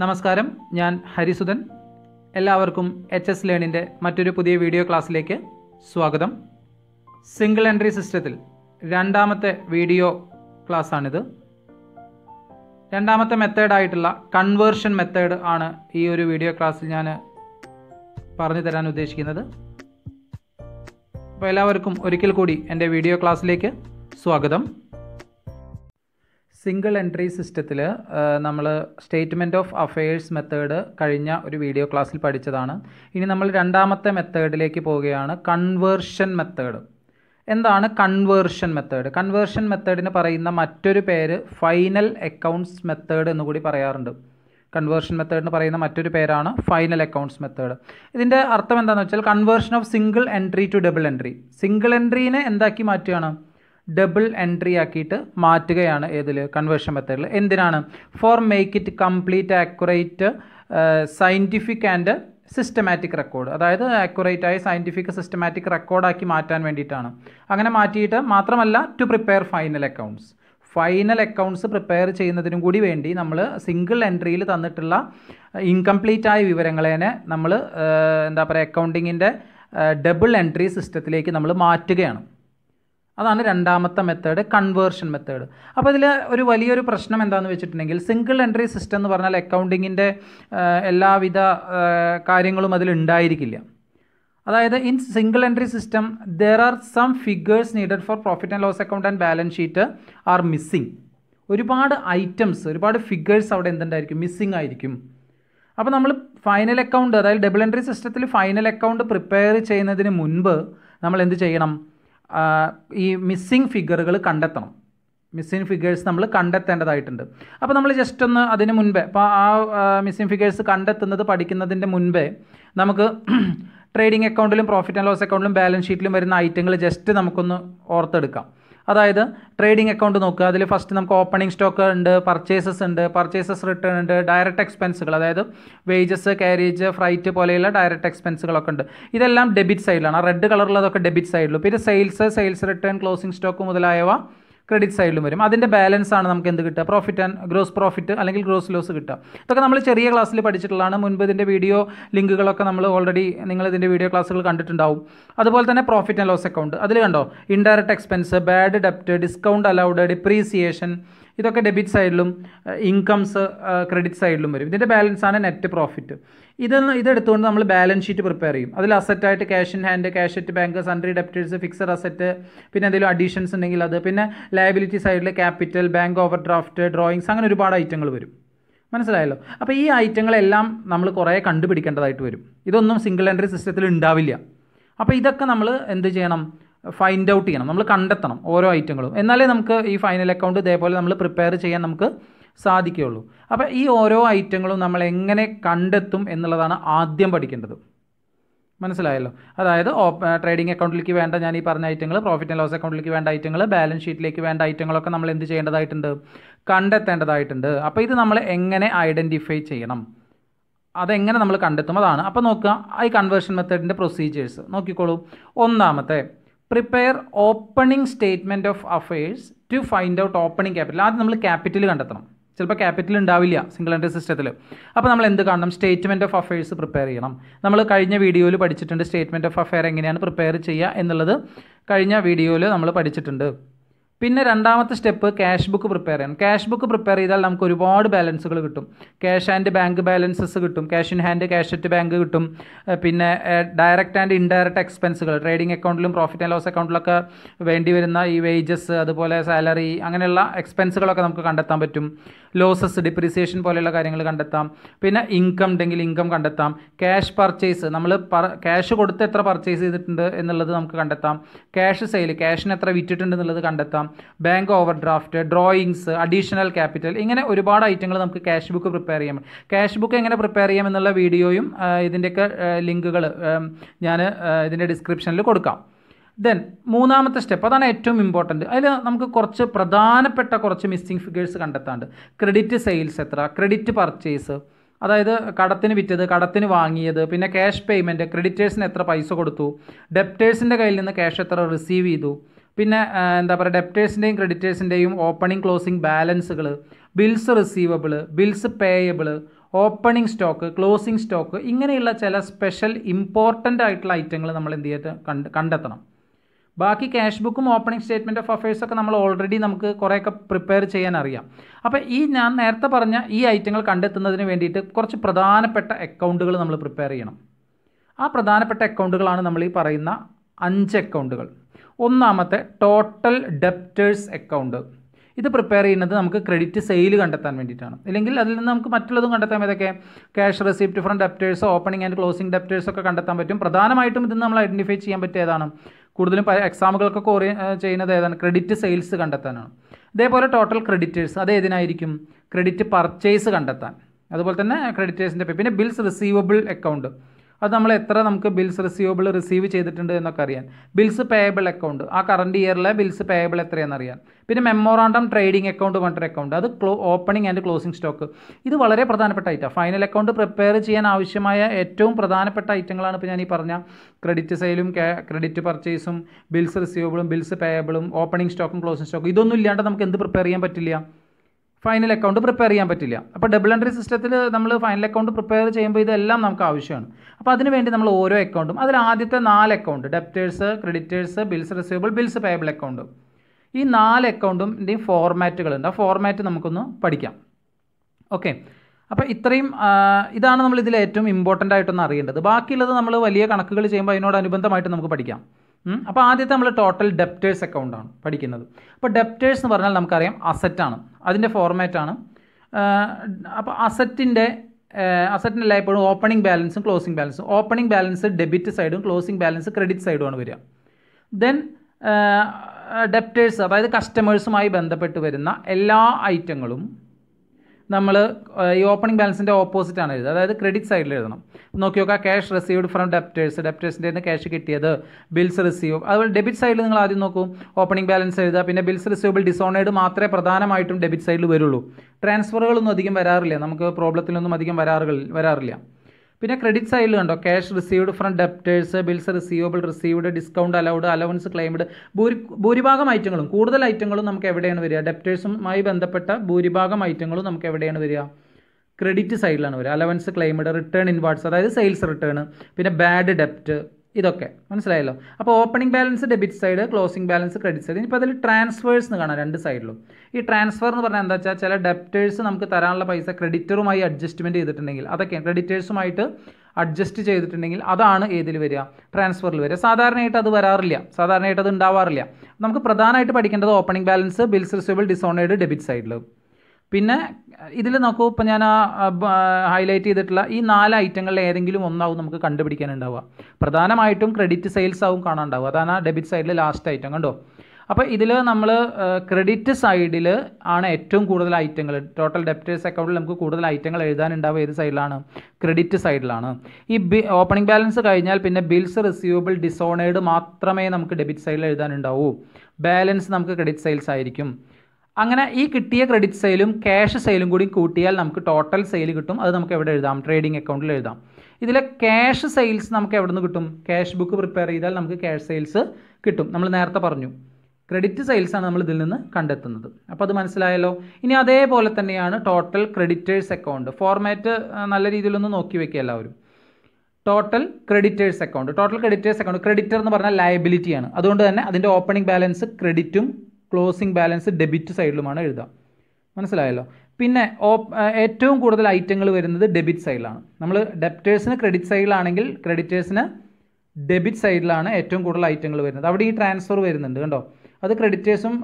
നമസ്കാരം ഞാൻ ഹരിസുധൻ എല്ലാവർക്കും എച്ച് എസ് ലേണിൻ്റെ മറ്റൊരു പുതിയ വീഡിയോ ക്ലാസ്സിലേക്ക് സ്വാഗതം സിംഗിൾ എൻട്രി സിസ്റ്റത്തിൽ രണ്ടാമത്തെ വീഡിയോ ക്ലാസ്സാണിത് രണ്ടാമത്തെ മെത്തേഡായിട്ടുള്ള കൺവേർഷൻ മെത്തേഡ് ആണ് ഈ ഒരു വീഡിയോ ക്ലാസ്സിൽ ഞാൻ പറഞ്ഞു തരാൻ ഉദ്ദേശിക്കുന്നത് അപ്പോൾ എല്ലാവർക്കും ഒരിക്കൽ കൂടി എൻ്റെ വീഡിയോ ക്ലാസ്സിലേക്ക് സ്വാഗതം സിംഗിൾ എൻട്രി സിസ്റ്റത്തിൽ നമ്മൾ സ്റ്റേറ്റ്മെൻറ്റ് ഓഫ് അഫയേഴ്സ് മെത്തേഡ് കഴിഞ്ഞ ഒരു വീഡിയോ ക്ലാസ്സിൽ പഠിച്ചതാണ് ഇനി നമ്മൾ രണ്ടാമത്തെ മെത്തേഡിലേക്ക് പോവുകയാണ് കൺവേർഷൻ മെത്തേഡ് എന്താണ് കൺവേർഷൻ മെത്തേഡ് കൺവേർഷൻ മെത്തേഡിന് പറയുന്ന മറ്റൊരു പേര് ഫൈനൽ അക്കൗണ്ട്സ് മെത്തേഡ് കൂടി പറയാറുണ്ട് കൺവേർഷൻ മെത്തേഡിന് പറയുന്ന മറ്റൊരു പേരാണ് ഫൈനൽ അക്കൗണ്ട്സ് മെത്തേഡ് ഇതിൻ്റെ അർത്ഥം എന്താണെന്ന് വെച്ചാൽ conversion of single entry to double entry single എൻട്രീനെ എന്താക്കി മാറ്റുകയാണ് ഡബിൾ എൻട്രി ആക്കിയിട്ട് മാറ്റുകയാണ് ഏതിൽ കൺവേർഷൻ മെത്തേഡിൽ എന്തിനാണ് for make it complete accurate scientific and systematic record അതായത് ആക്യുറേറ്റ് ആയി സയൻറ്റിഫിക് സിസ്റ്റമാറ്റിക് റെക്കോർഡാക്കി മാറ്റാൻ വേണ്ടിയിട്ടാണ് അങ്ങനെ മാറ്റിയിട്ട് മാത്രമല്ല to prepare final accounts final accounts prepare ചെയ്യുന്നതിനും കൂടി വേണ്ടി നമ്മൾ സിംഗിൾ എൻട്രിയിൽ തന്നിട്ടുള്ള ഇൻകംപ്ലീറ്റ് uh, ആയ വിവരങ്ങളേനെ നമ്മൾ uh, എന്താ പറയുക അക്കൗണ്ടിങ്ങിൻ്റെ ഡബിൾ എൻട്രി സിസ്റ്റത്തിലേക്ക് നമ്മൾ മാറ്റുകയാണ് അതാണ് രണ്ടാമത്തെ മെത്തേഡ് കൺവേർഷൻ മെത്തേഡ് അപ്പോൾ ഇതിൽ ഒരു വലിയൊരു പ്രശ്നം എന്താണെന്ന് വെച്ചിട്ടുണ്ടെങ്കിൽ സിംഗിൾ എൻട്രി സിസ്റ്റം എന്ന് പറഞ്ഞാൽ അക്കൗണ്ടിങ്ങിൻ്റെ എല്ലാവിധ കാര്യങ്ങളും അതിലുണ്ടായിരിക്കില്ല ഉണ്ടായിരിക്കില്ല അതായത് in single entry system there are some figures needed for profit and loss account and balance sheet are missing ഒരുപാട് ഐറ്റംസ് ഒരുപാട് ഫിഗേഴ്സ് അവിടെ എന്തുണ്ടായിരിക്കും മിസ്സിങ് ആയിരിക്കും അപ്പോൾ നമ്മൾ ഫൈനൽ അക്കൗണ്ട് അതായത് ഡബിൾ എൻട്രി സിസ്റ്റത്തിൽ ഫൈനൽ അക്കൗണ്ട് പ്രിപ്പയർ ചെയ്യുന്നതിന് മുൻപ് നമ്മൾ എന്ത് ചെയ്യണം ഈ മിസ്സിങ് ഫിഗറുകൾ കണ്ടെത്തണം മിസ്സിങ് ഫിഗേഴ്സ് നമ്മൾ കണ്ടെത്തേണ്ടതായിട്ടുണ്ട് അപ്പോൾ നമ്മൾ ജസ്റ്റ് ഒന്ന് അതിന് മുൻപേ അപ്പോൾ ആ മിസ്സിങ് ഫിഗേഴ്സ് കണ്ടെത്തുന്നത് പഠിക്കുന്നതിൻ്റെ മുൻപേ നമുക്ക് ട്രേഡിംഗ് അക്കൗണ്ടിലും പ്രോഫിറ്റ് ആൻഡ് ലോസ് അക്കൗണ്ടിലും ബാലൻസ് ഷീറ്റിലും വരുന്ന ഐറ്റങ്ങൾ ജസ്റ്റ് നമുക്കൊന്ന് ഓർത്തെടുക്കാം അതായത് ട്രേഡിംഗ് അക്കൗണ്ട് നോക്കുക അതിൽ ഫസ്റ്റ് നമുക്ക് ഓപ്പണിംഗ് സ്റ്റോക്ക് ഉണ്ട് പർച്ചേസസ് ഉണ്ട് പർച്ചേസസ് റിട്ടേൺ ഉണ്ട് ഡയറക്റ്റ് എക്സ്പെൻസുകൾ അതായത് വേജസ് കാരേജ് ഫ്രൈറ്റ് പോലെയുള്ള ഡയറക്റ്റ് എക്സ്പെൻസുകളൊക്കെ ഉണ്ട് ഇതെല്ലാം ഡെബിറ്റ് സൈഡിലാണ് റെഡ് കളറിലതൊക്കെ ഡെബിറ്റ് സൈഡിലും പിന്നെ sales sales return closing stock മുതലായവ ക്രെഡിറ്റ് സൈഡിലും വരും അതിൻ്റെ ബാലൻസ് ആണ് നമുക്ക് എന്ത് കിട്ടുക പ്രോഫിറ്റ് ആൻഡ് ഗ്രോസ് പ്രോഫിറ്റ് അല്ലെങ്കിൽ ഗ്രോസ് ലോസ് കിട്ടുക ഇതൊക്കെ നമ്മൾ ചെറിയ ക്ലാസ്സിൽ പഠിച്ചിട്ടുള്ളതാണ് മുൻപ് ഇതിൻ്റെ വീഡിയോ ലിങ്കുകളൊക്കെ നമ്മൾ ഓൾറെഡി നിങ്ങൾ ഇതിൻ്റെ വീഡിയോ ക്ലാസ്സുകൾ കണ്ടിട്ടുണ്ടാവും അതുപോലെ തന്നെ പ്രോഫിറ്റ് ആൻഡ് ലോസ് അക്കൗണ്ട് അതിൽ കണ്ടോ ഇൻഡയറക്റ്റ് എക്സ്പെൻസ് ബാഡ് ഡെപ്റ്റ് ഡിസ്കൗണ്ട് അലൗഡ് ഡിപ്രീസിയേഷൻ ഇതൊക്കെ ഡെബിറ്റ് സൈഡിലും ഇൻകംസ് ക്രെഡിറ്റ് സൈഡിലും വരും ഇതിൻ്റെ ബാലൻസ് ആണ് നെറ്റ് പ്രോഫിറ്റ് ഇതൊന്ന് ഇതെടുത്തുകൊണ്ട് നമ്മൾ ബാലൻസ് ഷീറ്റ് പ്രിപ്പയർ ചെയ്യും അതിൽ അസറ്റായിട്ട് cash in hand cash at bank sundry debtors fixed asset പിന്നെ എന്തെങ്കിലും അഡീഷൻസ് ഉണ്ടെങ്കിൽ അത് പിന്നെ ലയബിലിറ്റി സൈഡിൽ capital bank overdraft drawings അങ്ങനെ ഒരുപാട് ഐറ്റങ്ങൾ വരും മനസ്സിലായല്ലോ അപ്പോൾ ഈ ഐറ്റങ്ങളെല്ലാം നമ്മൾ കുറേ കണ്ടുപിടിക്കേണ്ടതായിട്ട് വരും ഇതൊന്നും സിംഗിൾ എൻട്രി സിസ്റ്റത്തിൽ ഉണ്ടാവില്ല അപ്പോൾ ഇതൊക്കെ നമ്മൾ എന്ത് ചെയ്യണം ഫൈൻഡ് ഔട്ട് ചെയ്യണം നമ്മൾ കണ്ടെത്തണം ഓരോ ഐറ്റങ്ങളും എന്നാലേ നമുക്ക് ഈ ഫൈനൽ അക്കൗണ്ട് ഇതേപോലെ നമ്മൾ പ്രിപ്പയർ ചെയ്യാൻ നമുക്ക് സാധിക്കുകയുള്ളൂ അപ്പോൾ ഈ ഓരോ ഐറ്റങ്ങളും നമ്മൾ എങ്ങനെ കണ്ടെത്തും എന്നുള്ളതാണ് ആദ്യം പഠിക്കേണ്ടത് മനസ്സിലായല്ലോ അതായത് ട്രേഡിംഗ് അക്കൗണ്ടിലേക്ക് വേണ്ട ഞാൻ ഈ പറഞ്ഞ ഐറ്റങ്ങൾ പ്രോഫിറ്റ് ആൻഡ് ലോസ് അക്കൗണ്ടിലേക്ക് വേണ്ട ഐറ്റങ്ങൾ ബാലൻസ് ഷീറ്റിലേക്ക് വേണ്ട ഐറ്റങ്ങളൊക്കെ നമ്മൾ എന്ത് ചെയ്യേണ്ടതായിട്ടുണ്ട് കണ്ടെത്തേണ്ടതായിട്ടുണ്ട് അപ്പോൾ ഇത് നമ്മൾ എങ്ങനെ ഐഡൻറ്റിഫൈ ചെയ്യണം അതെങ്ങനെ നമ്മൾ കണ്ടെത്തും അതാണ് അപ്പോൾ നോക്കുക ഈ കൺവേർഷൻ മെത്തേഡിൻ്റെ പ്രൊസീജിയേഴ്സ് നോക്കിക്കോളൂ ഒന്നാമത്തെ prepare opening statement of affairs to find out opening capital ആദ്യം നമ്മൾ ക്യാപിറ്റൽ കണ്ടെത്തണം ചിലപ്പോൾ ക്യാപിറ്റൽ ഉണ്ടാവില്ല സിംഗിൾ എൻട്രി സിസ്റ്റത്തിൽ അപ്പോൾ നമ്മൾ എന്ത് കാണണം സ്റ്റേറ്റ്മെൻറ്റ് ഓഫ് അഫയേഴ്സ് പ്രിപ്പയർ ചെയ്യണം നമ്മൾ കഴിഞ്ഞ വീഡിയോയിൽ പഠിച്ചിട്ടുണ്ട് സ്റ്റേറ്റ്മെൻറ്റ് ഓഫ് അഫയർ എങ്ങനെയാണ് പ്രിപ്പയർ ചെയ്യുക എന്നുള്ളത് കഴിഞ്ഞ വീഡിയോയിൽ നമ്മൾ പഠിച്ചിട്ടുണ്ട് പിന്നെ രണ്ടാമത്തെ സ്റ്റെപ്പ് ക്യാഷ് ബുക്ക് പ്രിപ്പയർ ചെയ്യണം ക്യാഷ് ബുക്ക് പ്രിപ്പയർ ചെയ്താൽ നമുക്ക് ഒരുപാട് ബാലൻസുകൾ കിട്ടും ക്യാഷ് ആൻഡ് ബാങ്ക് ബാലൻസസ് കിട്ടും cash in hand cash at bank കിട്ടും പിന്നെ ഡയറക്റ്റ് ആൻഡ് ഇൻഡയറക്റ്റ് എക്സ്പെൻസുകൾ ട്രേഡിംഗ് അക്കൗണ്ടിലും പ്രോഫിറ്റ് ആൻഡ് ലോസ് അക്കൗണ്ടിലൊക്കെ വേണ്ടി വരുന്ന ഈ വേജസ് അതുപോലെ സാലറി അങ്ങനെയുള്ള എക്സ്പെൻസുകളൊക്കെ നമുക്ക് കണ്ടെത്താൻ പറ്റും ലോസസ് ഡിപ്രീസിയേഷൻ പോലെയുള്ള കാര്യങ്ങൾ കണ്ടെത്താം പിന്നെ ഇൻകം ഉണ്ടെങ്കിൽ ഇൻകം കണ്ടെത്താം ക്യാഷ് പർച്ചേസ് നമ്മൾ ക്യാഷ് കൊടുത്ത് എത്ര പർച്ചേസ് ചെയ്തിട്ടുണ്ട് എന്നുള്ളത് നമുക്ക് കണ്ടെത്താം ക്യാഷ് സെയിൽ ക്യാഷിന് എത്ര വിറ്റിട്ടുണ്ട് എന്നുള്ളത് കണ്ടെത്താം bank overdraft drawings additional capital ഇങ്ങനെ ഒരുപാട് ഐറ്റങ്ങൾ നമുക്ക് ക്യാഷ് ബുക്ക് പ്രിപ്പയർ ചെയ്യാൻ ക്യാഷ് ബുക്ക് എങ്ങനെ പ്രിപ്പയർ ചെയ്യാം എന്നുള്ള വീഡിയോയും ഇതിൻ്റെയൊക്കെ ലിങ്കുകൾ ഞാൻ ഇതിൻ്റെ ഡിസ്ക്രിപ്ഷനിൽ കൊടുക്കാം ദെൻ മൂന്നാമത്തെ സ്റ്റെപ്പ് അതാണ് ഏറ്റവും ഇമ്പോർട്ടൻ്റ് അതിൽ നമുക്ക് കുറച്ച് പ്രധാനപ്പെട്ട കുറച്ച് മിസ്സിംഗ് ഫിഗേഴ്സ് കണ്ടെത്താണ്ട് ക്രെഡിറ്റ് സെയിൽസ് എത്ര ക്രെഡിറ്റ് പർച്ചേസ് അതായത് കടത്തിന് വിറ്റത് കടത്തിന് വാങ്ങിയത് പിന്നെ ക്യാഷ് പേയ്മെൻറ്റ് ക്രെഡിറ്റേഴ്സിന് എത്ര പൈസ കൊടുത്തു ഡെപ്റ്റേഴ്സിൻ്റെ കയ്യിൽ നിന്ന് ക്യാഷ് എത്ര റിസീവ് ചെയ്തു പിന്നെ എന്താ പറയുക ഡെപ്റ്റേഴ്സിൻ്റെയും ക്രെഡിറ്റേഴ്സിൻ്റെയും ഓപ്പണിംഗ് ക്ലോസിംഗ് ബാലൻസുകൾ bills receivable bills payable opening stock closing stock ഇങ്ങനെയുള്ള ചില സ്പെഷ്യൽ ഇമ്പോർട്ടൻ്റ് ആയിട്ടുള്ള ഐറ്റങ്ങൾ നമ്മൾ എന്ത് ചെയ്യാത്ത കണ്ട് കണ്ടെത്തണം ബാക്കി ക്യാഷ് ബുക്കും ഓപ്പണിംഗ് സ്റ്റേറ്റ്മെൻറ്റ് ഓഫ് അഫയേഴ്സ് ഒക്കെ നമ്മൾ ഓൾറെഡി നമുക്ക് കുറേയൊക്കെ പ്രിപ്പയർ ചെയ്യാൻ അറിയാം അപ്പോൾ ഈ ഞാൻ നേരത്തെ പറഞ്ഞ ഈ ഐറ്റങ്ങൾ കണ്ടെത്തുന്നതിന് വേണ്ടിയിട്ട് കുറച്ച് പ്രധാനപ്പെട്ട അക്കൗണ്ടുകൾ നമ്മൾ പ്രിപ്പയർ ചെയ്യണം ആ പ്രധാനപ്പെട്ട അക്കൗണ്ടുകളാണ് നമ്മൾ ഈ പറയുന്ന അഞ്ച് അക്കൗണ്ടുകൾ ഒന്നാമത്തെ ടോട്ടൽ ഡെപ്റ്റേഴ്സ് അക്കൗണ്ട് ഇത് പ്രിപ്പയർ ചെയ്യുന്നത് നമുക്ക് ക്രെഡിറ്റ് സെയിൽ കണ്ടെത്താൻ വേണ്ടിയിട്ടാണ് അല്ലെങ്കിൽ അതിൽ നിന്ന് നമുക്ക് മറ്റുള്ളതും കണ്ടെത്താം ഏതൊക്കെ cash receipt from debtors opening and closing debtors ഒക്കെ കണ്ടെത്താൻ പറ്റും പ്രധാനമായിട്ടും ഇത് നമ്മൾ ഐഡൻറ്റിഫൈ ചെയ്യാൻ പറ്റിയ ഏതാണ് കൂടുതലും എക്സാമുകൾക്കൊക്കെ ഓറിയ ചെയ്യുന്നത് ഏതാണ് ക്രെഡിറ്റ് സെയിൽസ് കണ്ടെത്താനാണ് അതേപോലെ ടോട്ടൽ ക്രെഡിറ്റേഴ്സ് അത് ഏതിനായിരിക്കും ക്രെഡിറ്റ് പർച്ചേസ് കണ്ടെത്താൻ അതുപോലെ തന്നെ ക്രെഡിറ്റേഴ്സിൻ്റെ പിന്നെ ബിൽസ് റിസീവബിൾ അക്കൗണ്ട് അത് നമ്മൾ എത്ര നമുക്ക് ബിൽസ് റിസീവബിൾ റിസീവ് ചെയ്തിട്ടുണ്ട് എന്നൊക്കെ അറിയാൻ ബിൽസ് പേയബിൾ അക്കൗണ്ട് ആ കറണ്ട് ഇയറിലെ ബിൽസ് പേയബിൾ എത്രയാണെന്ന് അറിയാൻ പിന്നെ മെമ്മോറാണ്ടം ട്രേഡിംഗ് അക്കൗണ്ട് പറഞ്ഞിട്ട് അക്കൗണ്ട് അത് ക്ലോ ഓപ്പണിംഗ് ആൻഡ് ക്ലോസിംഗ് സ്റ്റോക്ക് ഇത് വളരെ പ്രധാനപ്പെട്ട ഐറ്റം ഫൈനൽ അക്കൗണ്ട് പ്രിപ്പയർ ചെയ്യാൻ ആവശ്യമായ ഏറ്റവും പ്രധാനപ്പെട്ട ഐറ്റങ്ങളാണ് ഇപ്പോൾ ഞാൻ ഈ പറഞ്ഞ ക്രെഡിറ്റ് സെയിലും ക്രെഡിറ്റ് പർച്ചേസും ബിൽസ് റിസീവബിളും ബിൽസ് പേയബിളും ഓപ്പണിംഗ് സ്റ്റോക്കും ക്ലോസിംഗ് സ്റ്റോക്കും ഇതൊന്നും ഇല്ലാണ്ട് നമുക്ക് എന്ത് പ്രിപ്പയർ ചെയ്യാൻ പറ്റില്ല ഫൈനൽ അക്കൗണ്ട് പ്രിപ്പയർ ചെയ്യാൻ പറ്റില്ല അപ്പോൾ ഡബിൾ എൻട്രി സിസ്റ്റത്തിൽ നമ്മൾ ഫൈനൽ അക്കൗണ്ട് പ്രിപ്പയർ ചെയ്യുമ്പോൾ ഇതെല്ലാം നമുക്ക് ആവശ്യമാണ് അപ്പോൾ അതിന് വേണ്ടി നമ്മൾ ഓരോ അക്കൗണ്ടും അതിൽ ആദ്യത്തെ നാല് account debtors creditors bills receivable bills payable account ഈ നാല് അക്കൗണ്ടിൻ്റെയും ഫോർമാറ്റുകളുണ്ട് ആ ഫോർമാറ്റ് നമുക്കൊന്ന് പഠിക്കാം ഓക്കെ അപ്പോൾ ഇത്രയും ഇതാണ് നമ്മൾ ഇതിൽ ഏറ്റവും ഇമ്പോർട്ടൻ്റ് ആയിട്ടൊന്ന് അറിയേണ്ടത് ബാക്കിയുള്ളത് നമ്മൾ വലിയ കണക്കുകൾ ചെയ്യുമ്പോൾ അതിനോടനുബന്ധമായിട്ട് നമുക്ക് പഠിക്കാം അപ്പോൾ ആദ്യത്തെ നമ്മൾ ടോട്ടൽ ഡെപ്റ്റേഴ്സ് അക്കൗണ്ടാണ് പഠിക്കുന്നത് അപ്പോൾ ഡെപ്റ്റേഴ്സ് എന്ന് പറഞ്ഞാൽ നമുക്കറിയാം അസറ്റാണ് അതിൻ്റെ ഫോർമാറ്റാണ് അപ്പോൾ അസറ്റിൻ്റെ അസറ്റിനല്ല എപ്പോഴും ഓപ്പണിംഗ് ബാലൻസും ക്ലോസിംഗ് ബാലൻസും ഓപ്പണിംഗ് ബാലൻസ് ഡെബിറ്റ് സൈഡും ക്ലോസിംഗ് ബാലൻസ് ക്രെഡിറ്റ് സൈഡുമാണ് വരിക ദെൻ ഡെപ്റ്റേഴ്സ് അതായത് കസ്റ്റമേഴ്സുമായി ബന്ധപ്പെട്ട് വരുന്ന എല്ലാ ഐറ്റങ്ങളും നമ്മൾ ഈ ഓപ്പണിംഗ് ബാലൻസിൻ്റെ ആണ് എഴുതുന്നത് അതായത് ക്രെഡിറ്റ് സൈഡിൽ എഴുതണം നോക്കി നോക്കുക ക്യാഷ് റിസീവ്ഡ് ഫ്രം ഡെപ്റ്റേഴ്സ് ഡെപ്റ്റേഴ്സിൻ്റെ നിന്ന് ക്യാഷ് കിട്ടിയത് ബിൽസ് റിസീവ് അതുപോലെ ഡെബിറ്റ് സൈഡിൽ നിങ്ങൾ ആദ്യം നോക്കൂ ഓപ്പണിംഗ് ബാലൻസ് എഴുതുക പിന്നെ ബിൽസ് റിസീവബിൾ ഡിസോണേഡ് മാത്രമേ പ്രധാനമായിട്ടും ഡെബിറ്റ് സൈഡിൽ വരുള്ളൂ ട്രാൻസ്ഫറുകളൊന്നും അധികം വരാറില്ല നമുക്ക് പ്രോബ്ലത്തിലൊന്നും അധികം വരാറുകൾ വരാറില്ല പിന്നെ ക്രെഡിറ്റ് സൈഡിൽ കണ്ടോ cash received from debtors bills receivable received discount allowed allowance claimed ഭൂരി ഭൂരിഭാഗം ഐറ്റങ്ങളും കൂടുതൽ ഐറ്റങ്ങളും നമുക്ക് എവിടെയാണ് വരിക ഡെപ്റ്റേഴ്സുമായി ബന്ധപ്പെട്ട ഭൂരിഭാഗം ഐറ്റങ്ങളും നമുക്ക് എവിടെയാണ് വരിക ക്രെഡിറ്റ് സൈഡിലാണ് വരിക അലവൻസ് ക്ലെയിംഡ് റിട്ടേൺ ഇൻവാർഡ്സ് അതായത് സെയിൽസ് റിട്ടേൺ പിന്നെ ബാഡ് ഡെപ്റ്റ് ഇതൊക്കെ മനസ്സിലായല്ലോ അപ്പോൾ opening balance debit side closing balance credit side ഇനിയിപ്പോൾ അതിൽ ട്രാൻസ്ഫേഴ്സ് എന്ന് കാണാം രണ്ട് സൈഡിലും ഈ ട്രാൻസ്ഫർ എന്ന് പറഞ്ഞാൽ എന്താ വെച്ചാൽ ചില ഡെപ്റ്റേഴ്സ് നമുക്ക് തരാനുള്ള പൈസ ക്രെഡിറ്ററുമായി അഡ്ജസ്റ്റ്മെൻറ്റ് ചെയ്തിട്ടുണ്ടെങ്കിൽ അതൊക്കെ ക്രെഡിറ്റേഴ്സുമായിട്ട് അഡ്ജസ്റ്റ് ചെയ്തിട്ടുണ്ടെങ്കിൽ അതാണ് ഏതിൽ വരിക ട്രാൻസ്ഫറിൽ വരിക സാധാരണയായിട്ട് അത് വരാറില്ല സാധാരണയായിട്ട് അത് ഉണ്ടാവാറില്ല നമുക്ക് പ്രധാനമായിട്ട് പഠിക്കേണ്ടത് opening balance bills receivable dishonoured debit സൈഡിൽ പിന്നെ ഇതിൽ നോക്കൂ ഇപ്പം ഞാൻ ആ ഹൈലൈറ്റ് ചെയ്തിട്ടുള്ള ഈ നാല് ഐറ്റങ്ങളിൽ ഏതെങ്കിലും ഒന്നാവും നമുക്ക് കണ്ടുപിടിക്കാനുണ്ടാവുക പ്രധാനമായിട്ടും ക്രെഡിറ്റ് സെയിൽസ് ആവും കാണാനുണ്ടാവുക അതാണ് ആ ഡെബിറ്റ് സൈഡിൽ ലാസ്റ്റ് ഐറ്റം കണ്ടോ അപ്പോൾ ഇതിൽ നമ്മൾ ക്രെഡിറ്റ് സൈഡിൽ ആണ് ഏറ്റവും കൂടുതൽ ഐറ്റങ്ങൾ ടോട്ടൽ ഡെപ്റ്റേഴ്സ് അക്കൗണ്ടിൽ നമുക്ക് കൂടുതൽ ഐറ്റങ്ങൾ എഴുതാനുണ്ടാവുക ഏത് സൈഡിലാണ് ക്രെഡിറ്റ് സൈഡിലാണ് ഈ ബി ഓപ്പണിംഗ് ബാലൻസ് കഴിഞ്ഞാൽ പിന്നെ ബിൽസ് റിസീവബിൾ ഡിസോണേഡ് മാത്രമേ നമുക്ക് ഡെബിറ്റ് സൈഡിൽ എഴുതാനുണ്ടാവൂ ബാലൻസ് നമുക്ക് ക്രെഡിറ്റ് സെയിൽസ് ആയിരിക്കും അങ്ങനെ ഈ കിട്ടിയ ക്രെഡിറ്റ് സെയിലും ക്യാഷ് സെയിലും കൂടി കൂട്ടിയാൽ നമുക്ക് ടോട്ടൽ സെയിൽ കിട്ടും അത് നമുക്ക് എവിടെ എഴുതാം ട്രേഡിംഗ് അക്കൗണ്ടിൽ എഴുതാം ഇതിലെ ക്യാഷ് സെയിൽസ് നമുക്ക് എവിടെ നിന്ന് കിട്ടും ക്യാഷ് ബുക്ക് പ്രിപ്പയർ ചെയ്താൽ നമുക്ക് ക്യാഷ് സെയിൽസ് കിട്ടും നമ്മൾ നേരത്തെ പറഞ്ഞു ക്രെഡിറ്റ് സെയിൽസ് ആണ് നമ്മൾ ഇതിൽ നിന്ന് കണ്ടെത്തുന്നത് അപ്പോൾ അത് മനസ്സിലായല്ലോ ഇനി അതേപോലെ തന്നെയാണ് ടോട്ടൽ ക്രെഡിറ്റേഴ്സ് അക്കൗണ്ട് ഫോർമാറ്റ് നല്ല രീതിയിലൊന്ന് നോക്കി വെക്കുക എല്ലാവരും total creditors account total creditors account creditor എന്ന് പറഞ്ഞാൽ ലയബിലിറ്റിയാണ് അതുകൊണ്ട് തന്നെ അതിൻ്റെ ഓപ്പണിംഗ് ബാലൻസ് ക്രെഡിറ്റും ക്ലോസിംഗ് ബാലൻസ് ഡെബിറ്റ് സൈഡിലുമാണ് എഴുതാം മനസ്സിലായല്ലോ പിന്നെ ഏറ്റവും കൂടുതൽ ഐറ്റങ്ങൾ വരുന്നത് ഡെബിറ്റ് സൈഡിലാണ് നമ്മൾ ഡെപ്റ്റേഴ്സിന് ക്രെഡിറ്റ് സൈഡിലാണെങ്കിൽ ക്രെഡിറ്റേഴ്സിന് ഡെബിറ്റ് സൈഡിലാണ് ഏറ്റവും കൂടുതൽ ഐറ്റങ്ങൾ വരുന്നത് അവിടെ ഈ ട്രാൻസ്ഫർ വരുന്നുണ്ട് കണ്ടോ അത് ക്രെഡിറ്റേഴ്സും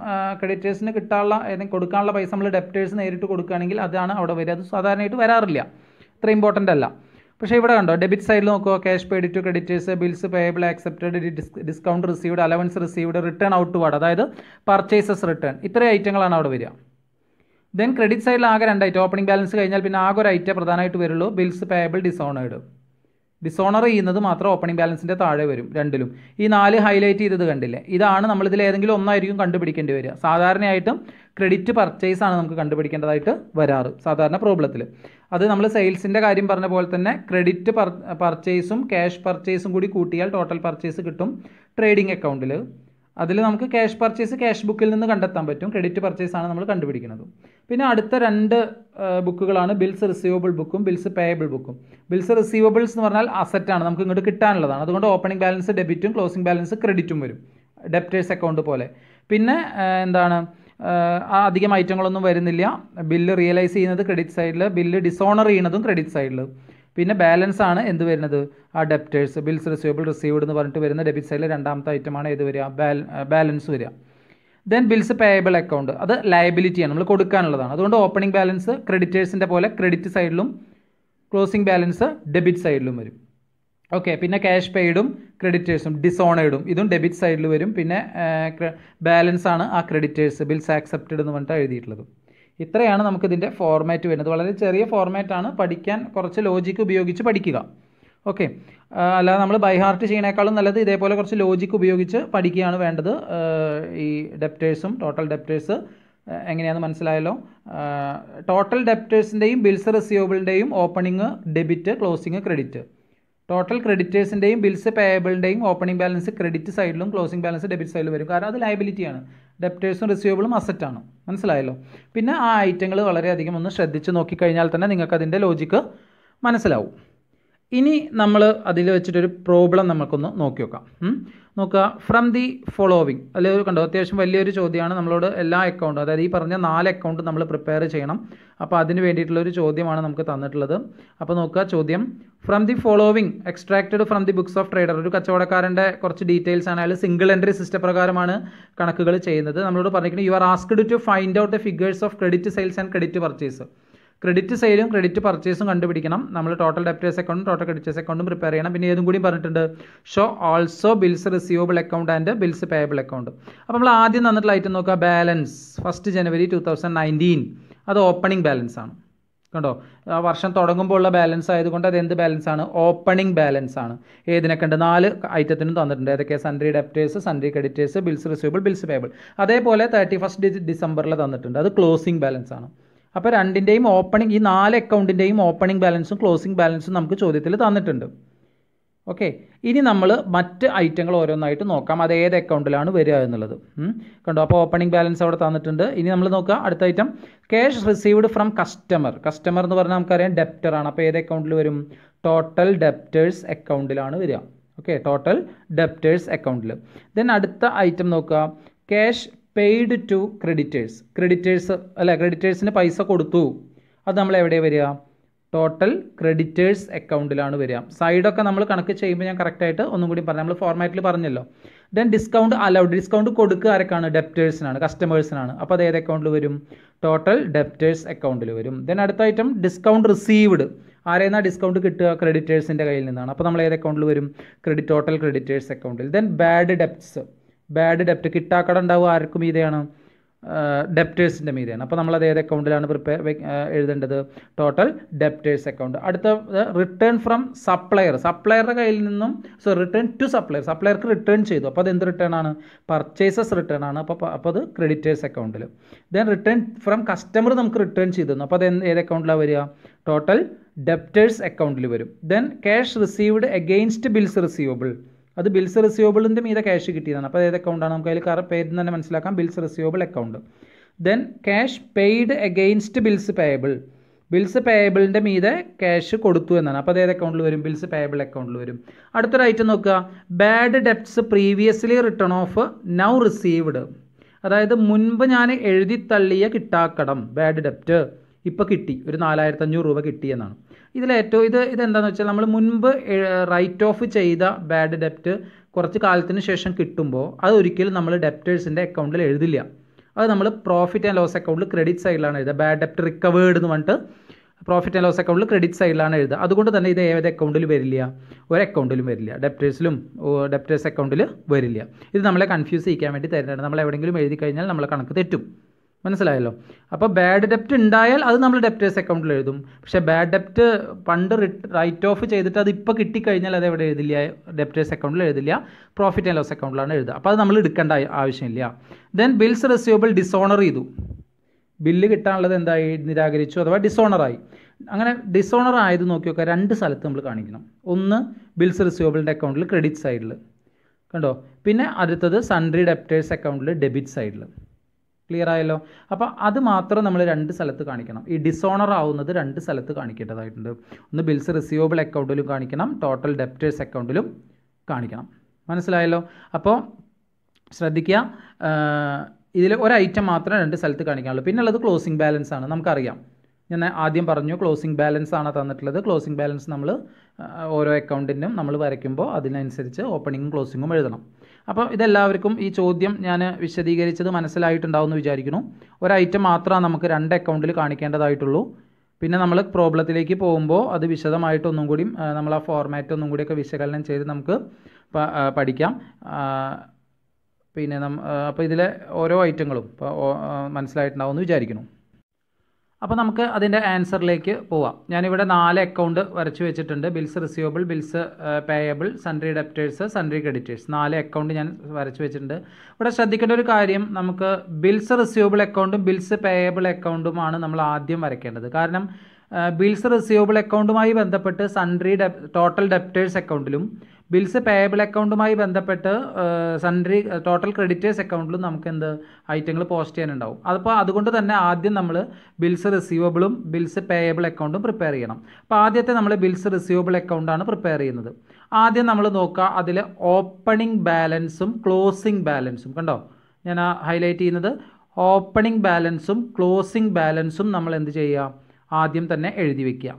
ക്രെഡിറ്റേഴ്സിന് കിട്ടാനുള്ള കൊടുക്കാനുള്ള പൈസ നമ്മൾ ഡെപ്റ്റേഴ്സ് നേരിട്ട് കൊടുക്കുകയാണെങ്കിൽ അതാണ് അവിടെ വരിക അത് സാധാരണയായിട്ട് വരാറില്ല അത്ര ഇമ്പോർട്ടൻ്റ് അല്ല പക്ഷേ ഇവിടെ കണ്ടോ ഡെബിറ്റ് സൈഡിൽ നോക്കുക cash paid to creditors bills payable accepted discount received allowance received return outward അതായത് പർച്ചേസസ് റിട്ടേൺ ഇത്രയും ഐറ്റങ്ങളാണ് അവിടെ വരിക ദെൻ ക്രെഡിറ്റ് സൈഡിൽ ആകെ രണ്ട് ഐറ്റം ഓപ്പണിംഗ് ബാലൻസ് കഴിഞ്ഞാൽ പിന്നെ ആകെ ഒരു ഐറ്റം പ്രധാനമായിട്ട് വരുള്ളൂ ബിൽസ് പേയബിൾ ഡിസോണേഡ് ഡിസോണർ ചെയ്യുന്നത് മാത്രം ഓപ്പണിംഗ് ബാലൻസിൻ്റെ താഴെ വരും രണ്ടിലും ഈ നാല് ഹൈലൈറ്റ് ചെയ്തത് കണ്ടില്ലേ ഇതാണ് നമ്മളിതിൽ ഏതെങ്കിലും ഒന്നായിരിക്കും കണ്ടുപിടിക്കേണ്ടി വരിക സാധാരണയായിട്ടും ക്രെഡിറ്റ് പർച്ചേസ് ആണ് നമുക്ക് കണ്ടുപിടിക്കേണ്ടതായിട്ട് വരാറ് സാധാരണ പ്രോബ്ലത്തിൽ അത് നമ്മൾ സെയിൽസിൻ്റെ കാര്യം പറഞ്ഞ പോലെ തന്നെ ക്രെഡിറ്റ് പർച്ചേസും ക്യാഷ് പർച്ചേസും കൂടി കൂട്ടിയാൽ ടോട്ടൽ പർച്ചേസ് കിട്ടും ട്രേഡിംഗ് അക്കൗണ്ടിൽ അതിൽ നമുക്ക് ക്യാഷ് പർച്ചേസ് ക്യാഷ് ബുക്കിൽ നിന്ന് കണ്ടെത്താൻ പറ്റും ക്രെഡിറ്റ് പർച്ചേസ് ആണ് നമ്മൾ കണ്ടുപിടിക്കുന്നത് പിന്നെ അടുത്ത രണ്ട് ബുക്കുകളാണ് ബിൽസ് റിസീവബിൾ ബുക്കും ബിൽസ് പേയബിൾ ബുക്കും ബിൽസ് റിസീവബിൾസ് എന്ന് പറഞ്ഞാൽ അസറ്റാണ് നമുക്ക് ഇങ്ങോട്ട് കിട്ടാനുള്ളതാണ് അതുകൊണ്ട് ഓപ്പണിംഗ് ബാലൻസ് ഡെബിറ്റും ക്ലോസിംഗ് ബാലൻസ് ക്രെഡിറ്റും വരും ഡെപ്റ്റേഴ്സ് അക്കൗണ്ട് പോലെ പിന്നെ എന്താണ് ആ അധികം ഐറ്റങ്ങളൊന്നും വരുന്നില്ല ബില്ല് റിയലൈസ് ചെയ്യുന്നത് ക്രെഡിറ്റ് സൈഡിൽ ബില്ല് ഡിസോണർ ചെയ്യുന്നതും ക്രെഡിറ്റ് സൈഡിൽ പിന്നെ ബാലൻസ് ആണ് എന്ത് വരുന്നത് ആ ഡെപ്റ്റേഴ്സ് ബിൽസ് റിസീവബിൾ റിസീവ്ഡ് എന്ന് പറഞ്ഞിട്ട് വരുന്ന ഡെബിറ്റ് സൈഡിലെ രണ്ടാമത്തെ ഐറ്റമാണ് ഏത് വരിക ബാലൻസ് വരിക ദെൻ ബിൽസ് പേയബിൾ അക്കൗണ്ട് അത് ലയബിലിറ്റിയാണ് നമ്മൾ കൊടുക്കാനുള്ളതാണ് അതുകൊണ്ട് ഓപ്പണിംഗ് ബാലൻസ് ക്രെഡിറ്റേഴ്സിൻ്റെ പോലെ ക്രെഡിറ്റ് സൈഡിലും ക്ലോസിംഗ് ബാലൻസ് ഡെബിറ്റ് സൈഡിലും വരും ഓക്കെ പിന്നെ ക്യാഷ് പെയ്ഡും ക്രെഡിറ്റേഴ്സും ഡിസോണേഡും ഇതും ഡെബിറ്റ് സൈഡിൽ വരും പിന്നെ ബാലൻസ് ആണ് ആ ക്രെഡിറ്റേഴ്സ് ബിൽസ് ആക്സെപ്റ്റഡ് എന്ന് പറഞ്ഞിട്ട് എഴുതിയിട്ടുള്ളത് ഇത്രയാണ് നമുക്കിതിൻ്റെ ഫോർമാറ്റ് വരുന്നത് വളരെ ചെറിയ ഫോർമാറ്റാണ് പഠിക്കാൻ കുറച്ച് ലോജിക്ക് ഉപയോഗിച്ച് പഠിക്കുക ഓക്കെ അല്ലാതെ നമ്മൾ ബൈ ഹാർട്ട് ചെയ്യണേക്കാളും നല്ലത് ഇതേപോലെ കുറച്ച് ലോജിക്ക് ഉപയോഗിച്ച് പഠിക്കുകയാണ് വേണ്ടത് ഈ ഡെപ്റ്റേഴ്സും ടോട്ടൽ ഡെപ്റ്റേഴ്സ് എങ്ങനെയാണെന്ന് മനസ്സിലായല്ലോ ടോട്ടൽ ഡെപ്റ്റേഴ്സിൻ്റെയും ബിൽസ് റിസീവബിളിൻ്റെയും opening debit closing credit total ക്രെഡിറ്റേഴ്സിൻ്റെയും ബിൽസ് പേയബിളിൻ്റെയും ഓപ്പണിംഗ് ബാലൻസ് ക്രെഡിറ്റ് സൈഡിലും ക്ലോസിംഗ് ബാലൻസ് ഡെബിറ്റ് സൈഡിലും വരും കാരണം അത് ലൈബിലിറ്റിയാണ് ഡെപ്റ്റേഴ്സും റിസീവബിളും അസറ്റാണ് മനസ്സിലായല്ലോ പിന്നെ ആ ഐറ്റങ്ങൾ വളരെയധികം ഒന്ന് ശ്രദ്ധിച്ച് നോക്കിക്കഴിഞ്ഞാൽ തന്നെ നിങ്ങൾക്ക് അതിൻ്റെ ലോജിക്ക് മനസ്സിലാവും ഇനി നമ്മൾ അതിൽ വെച്ചിട്ടൊരു പ്രോബ്ലം നമുക്കൊന്ന് നോക്കി നോക്കാം നോക്കുക ഫ്രം ദി ഫോളോവിങ് അല്ലെങ്കിൽ കണ്ടോ അത്യാവശ്യം വലിയൊരു ചോദ്യമാണ് നമ്മളോട് എല്ലാ അക്കൗണ്ടും അതായത് ഈ പറഞ്ഞ നാല് അക്കൗണ്ട് നമ്മൾ പ്രിപ്പയർ ചെയ്യണം അപ്പോൾ അതിന് വേണ്ടിയിട്ടുള്ള ഒരു ചോദ്യമാണ് നമുക്ക് തന്നിട്ടുള്ളത് അപ്പോൾ നോക്കുക ചോദ്യം from the following extracted from the books of trader ഒരു കച്ചവടക്കാരൻ്റെ കുറച്ച് ഡീറ്റെയിൽസ് ആണ് അയാൾ സിംഗിൾ എൻട്രി സിസ്റ്റം പ്രകാരമാണ് കണക്കുകൾ ചെയ്യുന്നത് നമ്മളോട് പറഞ്ഞിരിക്കുന്നത് you are asked to find out the figures of credit sales and credit purchase credit സെയിലും ക്രെഡിറ്റ് പർച്ചേസും കണ്ടുപിടിക്കണം നമ്മൾ ടോട്ടൽ ഡെപ്റ്റേഴ്സ് അക്കൗണ്ടും ടോട്ടൽ ക്രെഡിറ്റേഴ്സ് അക്കൗണ്ടും പ്രിപ്പയർ ചെയ്യണം പിന്നെ ഏതും കൂടി പറഞ്ഞിട്ടുണ്ട് show also bills receivable account and bills payable account അപ്പോൾ നമ്മൾ ആദ്യം തന്നിട്ടുള്ള ഐറ്റം നോക്കുക balance first January two thousand nineteen അത് ഓപ്പണിംഗ് ബാലൻസ് ആണ് കണ്ടോ ആ വർഷം തുടങ്ങുമ്പോൾ ഉള്ള ബാലൻസ് ആയതുകൊണ്ട് അത് എന്ത് ബാലൻസ് ആണ് ഓപ്പണിംഗ് ബാലൻസ് ആണ് ഏതിനൊക്കെ ഉണ്ട് നാല് ഐറ്റത്തിനും തന്നിട്ടുണ്ട് ഏതൊക്കെ sundry debtors sundry creditors bills receivable bills payable അതേപോലെ തേർട്ടി ഫസ്റ്റ് ഡിസംബറിൽ തന്നിട്ടുണ്ട് അത് ക്ലോസിംഗ് ബാലൻസ് ആണ് അപ്പോൾ രണ്ടിൻ്റെയും ഓപ്പണിംഗ് ഈ നാല് അക്കൗണ്ടിൻ്റെയും ഓപ്പണിംഗ് ബാലൻസും ക്ലോസിംഗ് ബാലൻസും നമുക്ക് ചോദ്യത്തിൽ തന്നിട്ടുണ്ട് ഓക്കെ ഇനി നമ്മൾ മറ്റ് ഐറ്റങ്ങൾ ഓരോന്നായിട്ട് നോക്കാം അത് ഏത് അക്കൗണ്ടിലാണ് വരിക എന്നുള്ളത് കണ്ടോ അപ്പോൾ ഓപ്പണിംഗ് ബാലൻസ് അവിടെ തന്നിട്ടുണ്ട് ഇനി നമ്മൾ നോക്കുക അടുത്ത item cash received from customer customer എന്ന് പറഞ്ഞാൽ നമുക്കറിയാം ഡെപ്റ്റർ ആണ് അപ്പോൾ ഏത് അക്കൗണ്ടിൽ വരും ടോട്ടൽ ഡെപ്റ്റേഴ്സ് അക്കൗണ്ടിലാണ് വരിക ഓക്കെ ടോട്ടൽ ഡെപ്റ്റേഴ്സ് അക്കൗണ്ടിൽ ദെൻ അടുത്ത ഐറ്റം നോക്കുക cash paid to creditors creditors അല്ല ക്രെഡിറ്റേഴ്സിന് പൈസ കൊടുത്തു അത് നമ്മൾ എവിടെ വരിക ടോട്ടൽ ക്രെഡിറ്റേഴ്സ് അക്കൗണ്ടിലാണ് വരിക സൈഡൊക്കെ നമ്മൾ കണക്ക് ചെയ്യുമ്പോൾ ഞാൻ കറക്റ്റായിട്ട് ഒന്നും കൂടി പറഞ്ഞു നമ്മൾ ഫോർമാറ്റിൽ പറഞ്ഞല്ലോ ദെൻ ഡിസ്കൗണ്ട് അലൗഡ് ഡിസ്കൗണ്ട് കൊടുക്കുക ആരൊക്കെയാണ് ഡെപ്റ്റേഴ്സിനാണ് കസ്റ്റമേഴ്സിനാണ് അപ്പോൾ അത് ഏത് അക്കൗണ്ടിൽ വരും ടോട്ടൽ ഡെപ്റ്റേഴ്സ് അക്കൗണ്ടിൽ വരും ദെൻ അടുത്ത ഐറ്റം ഡിസ്കൗണ്ട് റിസീവ്ഡ് ആരെയെന്നാ ഡിസ്കൗണ്ട് കിട്ടുക ക്രെഡിറ്റേഴ്സിൻ്റെ കയ്യിൽ നിന്നാണ് അപ്പോൾ നമ്മൾ ഏത് അക്കൗണ്ടിൽ വരും ക്രെഡിറ്റ് ടോട്ടൽ ക്രെഡിറ്റേഴ്സ് അക്കൗണ്ടിൽ ദെൻ ബാഡ് ഡെപ്റ്റ്സ് ബാഡ് ഡെപ്റ്റ് കിട്ടാക്കട ഉണ്ടാവുക ആർക്കും മീതെയാണ് ഡെപ്റ്റേഴ്സിൻ്റെ മീതെയാണ് അപ്പോൾ നമ്മൾ അത് ഏത് അക്കൗണ്ടിലാണ് പ്രിപ്പയർ എഴുതേണ്ടത് ടോട്ടൽ ഡെപ്റ്റേഴ്സ് അക്കൗണ്ട് അടുത്തത് റിട്ടേൺ ഫ്രം സപ്ലയർ സപ്ലയറുടെ കയ്യിൽ നിന്നും സോ റിട്ടേൺ ടു സപ്ലയർ സപ്ലയർക്ക് റിട്ടേൺ ചെയ്തു അപ്പോൾ അത് എന്ത് റിട്ടേൺ ആണ് പർച്ചേസസ് റിട്ടേൺ ആണ് അപ്പോൾ അപ്പോൾ അത് ക്രെഡിറ്റേഴ്സ് അക്കൗണ്ടിൽ ദെൻ റിട്ടേൺ ഫ്രം കസ്റ്റമർ നമുക്ക് റിട്ടേൺ ചെയ്തു അപ്പോൾ അത് ഏത് അക്കൗണ്ടിലാണ് വരിക ടോട്ടൽ ഡെപ്റ്റേഴ്സ് അക്കൗണ്ടിൽ വരും then cash received against bills receivable അത് ബിൽസ് റിസീവബിളിൻ്റെ മീതെ ക്യാഷ് കിട്ടിയതാണ് അപ്പോൾ ഏത് അക്കൗണ്ടാണ് നമുക്ക് അതിൽ കറ പേര് തന്നെ മനസ്സിലാക്കാം bills receivable account then cash paid against bills payable bills പേയബിളിൻ്റെ മീതെ ക്യാഷ് കൊടുത്തു എന്നാണ് അപ്പോൾ അതേത് അക്കൗണ്ടിൽ വരും ബിൽസ് പേയബിൾ അക്കൗണ്ടിൽ വരും അടുത്തൊരു ഐറ്റം നോക്കുക bad debts previously written off now received അതായത് മുൻപ് ഞാൻ എഴുതി തള്ളിയ കിട്ടാക്കടം ബാഡ് ഡെപ്റ്റ് ഇപ്പോൾ കിട്ടി ഒരു നാലായിരത്തഞ്ഞൂറ് രൂപ കിട്ടിയെന്നാണ് ഇതിലേറ്റവും ഇത് ഇതെന്താണെന്ന് വെച്ചാൽ നമ്മൾ മുൻപ് റൈറ്റ് ഓഫ് ചെയ്ത ബാഡ് ഡെപ്റ്റ് കുറച്ച് കാലത്തിന് ശേഷം കിട്ടുമ്പോൾ അത് ഒരിക്കലും നമ്മൾ ഡെപ്റ്റേഴ്സിൻ്റെ അക്കൗണ്ടിൽ എഴുതില്ല അത് നമ്മൾ പ്രോഫിറ്റ് ആൻഡ് ലോസ് അക്കൗണ്ടിൽ ക്രെഡിറ്റ് സൈഡിലാണ് എഴുതുക ബാഡ് ഡെപ്റ്റ് റിക്കവേർഡ് എന്ന് പറഞ്ഞിട്ട് പ്രോഫിറ്റ് ആൻഡ് ലോസ് അക്കൗണ്ടിൽ ക്രെഡിറ്റ് സൈഡിലാണ് എഴുതുക അതുകൊണ്ട് തന്നെ ഇത് ഏത് അക്കൗണ്ടിൽ വരില്ല ഒരു അക്കൗണ്ടിലും വരില്ല ഡെപ്റ്റേഴ്സിലും ഡെപ്റ്റേഴ്സ് അക്കൗണ്ടിൽ വരില്ല ഇത് നമ്മളെ കൺഫ്യൂസ് ചെയ്യിക്കാൻ വേണ്ടി തരുന്നതാണ് നമ്മൾ എവിടെയെങ്കിലും എഴുതി കഴിഞ്ഞാൽ നമ്മളെ കണക്ക് തെറ്റും മനസ്സിലായല്ലോ അപ്പോൾ ബാഡ് ഡെപ്റ്റ് ഉണ്ടായാൽ അത് നമ്മൾ ഡെപ്റ്റേഴ്സ് അക്കൗണ്ടിൽ എഴുതും പക്ഷേ ബാഡ് ഡെപ്റ്റ് പണ്ട് റൈറ്റ് ഓഫ് ചെയ്തിട്ട് അത് ഇപ്പോൾ കിട്ടിക്കഴിഞ്ഞാൽ അത് എവിടെ എഴുതില്ല ഡെപ്റ്റേഴ്സ് അക്കൗണ്ടിൽ എഴുതില്ല പ്രോഫിറ്റ് ആൻഡ് ലോസ് അക്കൗണ്ടിലാണ് എഴുതുക അപ്പോൾ അത് നമ്മൾ എടുക്കേണ്ട ആവശ്യമില്ല ദെൻ ബിൽസ് റിസീവബിൾ ഡിസോണർ ചെയ്തു ബില്ല് കിട്ടാനുള്ളത് എന്തായി നിരാകരിച്ചു അഥവാ ഡിസോണറായി അങ്ങനെ ഡിസോണർ ആയത് നോക്കിയൊക്കെ രണ്ട് സ്ഥലത്ത് നമ്മൾ കാണിക്കണം ഒന്ന് ബിൽസ് റിസീവബിളിൻ്റെ അക്കൗണ്ടിൽ ക്രെഡിറ്റ് സൈഡിൽ കണ്ടോ പിന്നെ അടുത്തത് സൺഡ്രി ഡെപ്റ്റേഴ്സ് അക്കൗണ്ടിൽ ഡെബിറ്റ് സൈഡിൽ ക്ലിയർ ആയല്ലോ അപ്പോൾ അത് മാത്രം നമ്മൾ രണ്ട് സ്ഥലത്ത് കാണിക്കണം ഈ ഡിസോണർ ആവുന്നത് രണ്ട് സ്ഥലത്ത് കാണിക്കേണ്ടതായിട്ടുണ്ട് ഒന്ന് ബിൽസ് റിസീവബിൾ അക്കൗണ്ടിലും കാണിക്കണം ടോട്ടൽ ഡെപ്റ്റേഴ്സ് അക്കൗണ്ടിലും കാണിക്കണം മനസ്സിലായല്ലോ അപ്പോൾ ശ്രദ്ധിക്കുക ഇതിൽ ഒരു ഐറ്റം മാത്രമേ രണ്ട് സ്ഥലത്ത് കാണിക്കാനുള്ളൂ പിന്നെ ഉള്ളത് ക്ലോസിംഗ് ബാലൻസ് ആണ് നമുക്കറിയാം ഞാൻ ആദ്യം പറഞ്ഞു ക്ലോസിംഗ് ബാലൻസ് ആണ് തന്നിട്ടുള്ളത് ക്ലോസിംഗ് ബാലൻസ് നമ്മൾ ഓരോ അക്കൗണ്ടിനും നമ്മൾ വരയ്ക്കുമ്പോൾ അതിനനുസരിച്ച് ഓപ്പണിങ്ങും ക്ലോസിങ്ങും എഴുതണം അപ്പോൾ ഇതെല്ലാവർക്കും ഈ ചോദ്യം ഞാൻ വിശദീകരിച്ചത് മനസ്സിലായിട്ടുണ്ടാവുമെന്ന് വിചാരിക്കുന്നു ഒരു ഐറ്റം മാത്രമാണ് നമുക്ക് രണ്ട് അക്കൗണ്ടിൽ കാണിക്കേണ്ടതായിട്ടുള്ളൂ പിന്നെ നമ്മൾ പ്രോബ്ലത്തിലേക്ക് പോകുമ്പോൾ അത് വിശദമായിട്ട് ഒന്നും കൂടി നമ്മൾ ആ ഫോർമാറ്റ് ഒന്നും കൂടിയൊക്കെ വിശകലനം ചെയ്ത് നമുക്ക് പഠിക്കാം പിന്നെ നം അപ്പോൾ ഇതിലെ ഓരോ ഐറ്റങ്ങളും ഇപ്പോൾ മനസ്സിലായിട്ടുണ്ടാവുമെന്ന് വിചാരിക്കുന്നു അപ്പോൾ നമുക്ക് അതിൻ്റെ ആൻസറിലേക്ക് പോവാം ഞാനിവിടെ നാല് അക്കൗണ്ട് വരച്ചു വെച്ചിട്ടുണ്ട് bills receivable bills payable sundry debtors sundry creditors നാല് അക്കൗണ്ട് ഞാൻ വരച്ചു വെച്ചിട്ടുണ്ട് ഇവിടെ ശ്രദ്ധിക്കേണ്ട ഒരു കാര്യം നമുക്ക് ബിൽസ് റിസീവബിൾ അക്കൗണ്ടും ബിൽസ് പേയബിൾ അക്കൗണ്ടുമാണ് നമ്മൾ ആദ്യം വരയ്ക്കേണ്ടത് കാരണം ബിൽസ് റിസീവബിൾ അക്കൗണ്ടുമായി ബന്ധപ്പെട്ട് സൺട്രി ടോട്ടൽ ഡെപ്റ്റേഴ്സ് അക്കൗണ്ടിലും ബിൽസ് പേയബിൾ അക്കൗണ്ടുമായി ബന്ധപ്പെട്ട് സൺട്രി ടോട്ടൽ ക്രെഡിറ്റേഴ്സ് അക്കൗണ്ടിലും നമുക്ക് എന്ത് ഐറ്റങ്ങൾ പോസ്റ്റ് ചെയ്യാനുണ്ടാവും അതിപ്പോൾ അതുകൊണ്ട് തന്നെ ആദ്യം നമ്മൾ ബിൽസ് റിസീവബിളും ബിൽസ് പേയബിൾ അക്കൗണ്ടും പ്രിപ്പയർ ചെയ്യണം അപ്പോൾ ആദ്യത്തെ നമ്മൾ ബിൽസ് റിസീവബിൾ അക്കൗണ്ടാണ് പ്രിപ്പയർ ചെയ്യുന്നത് ആദ്യം നമ്മൾ നോക്കുക അതിൽ ഓപ്പണിംഗ് ബാലൻസും ക്ലോസിംഗ് ബാലൻസും കണ്ടോ ഞാൻ ഹൈലൈറ്റ് ചെയ്യുന്നത് ഓപ്പണിംഗ് ബാലൻസും ക്ലോസിംഗ് ബാലൻസും നമ്മൾ എന്ത് ചെയ്യുക ആദ്യം തന്നെ എഴുതി വെക്കുക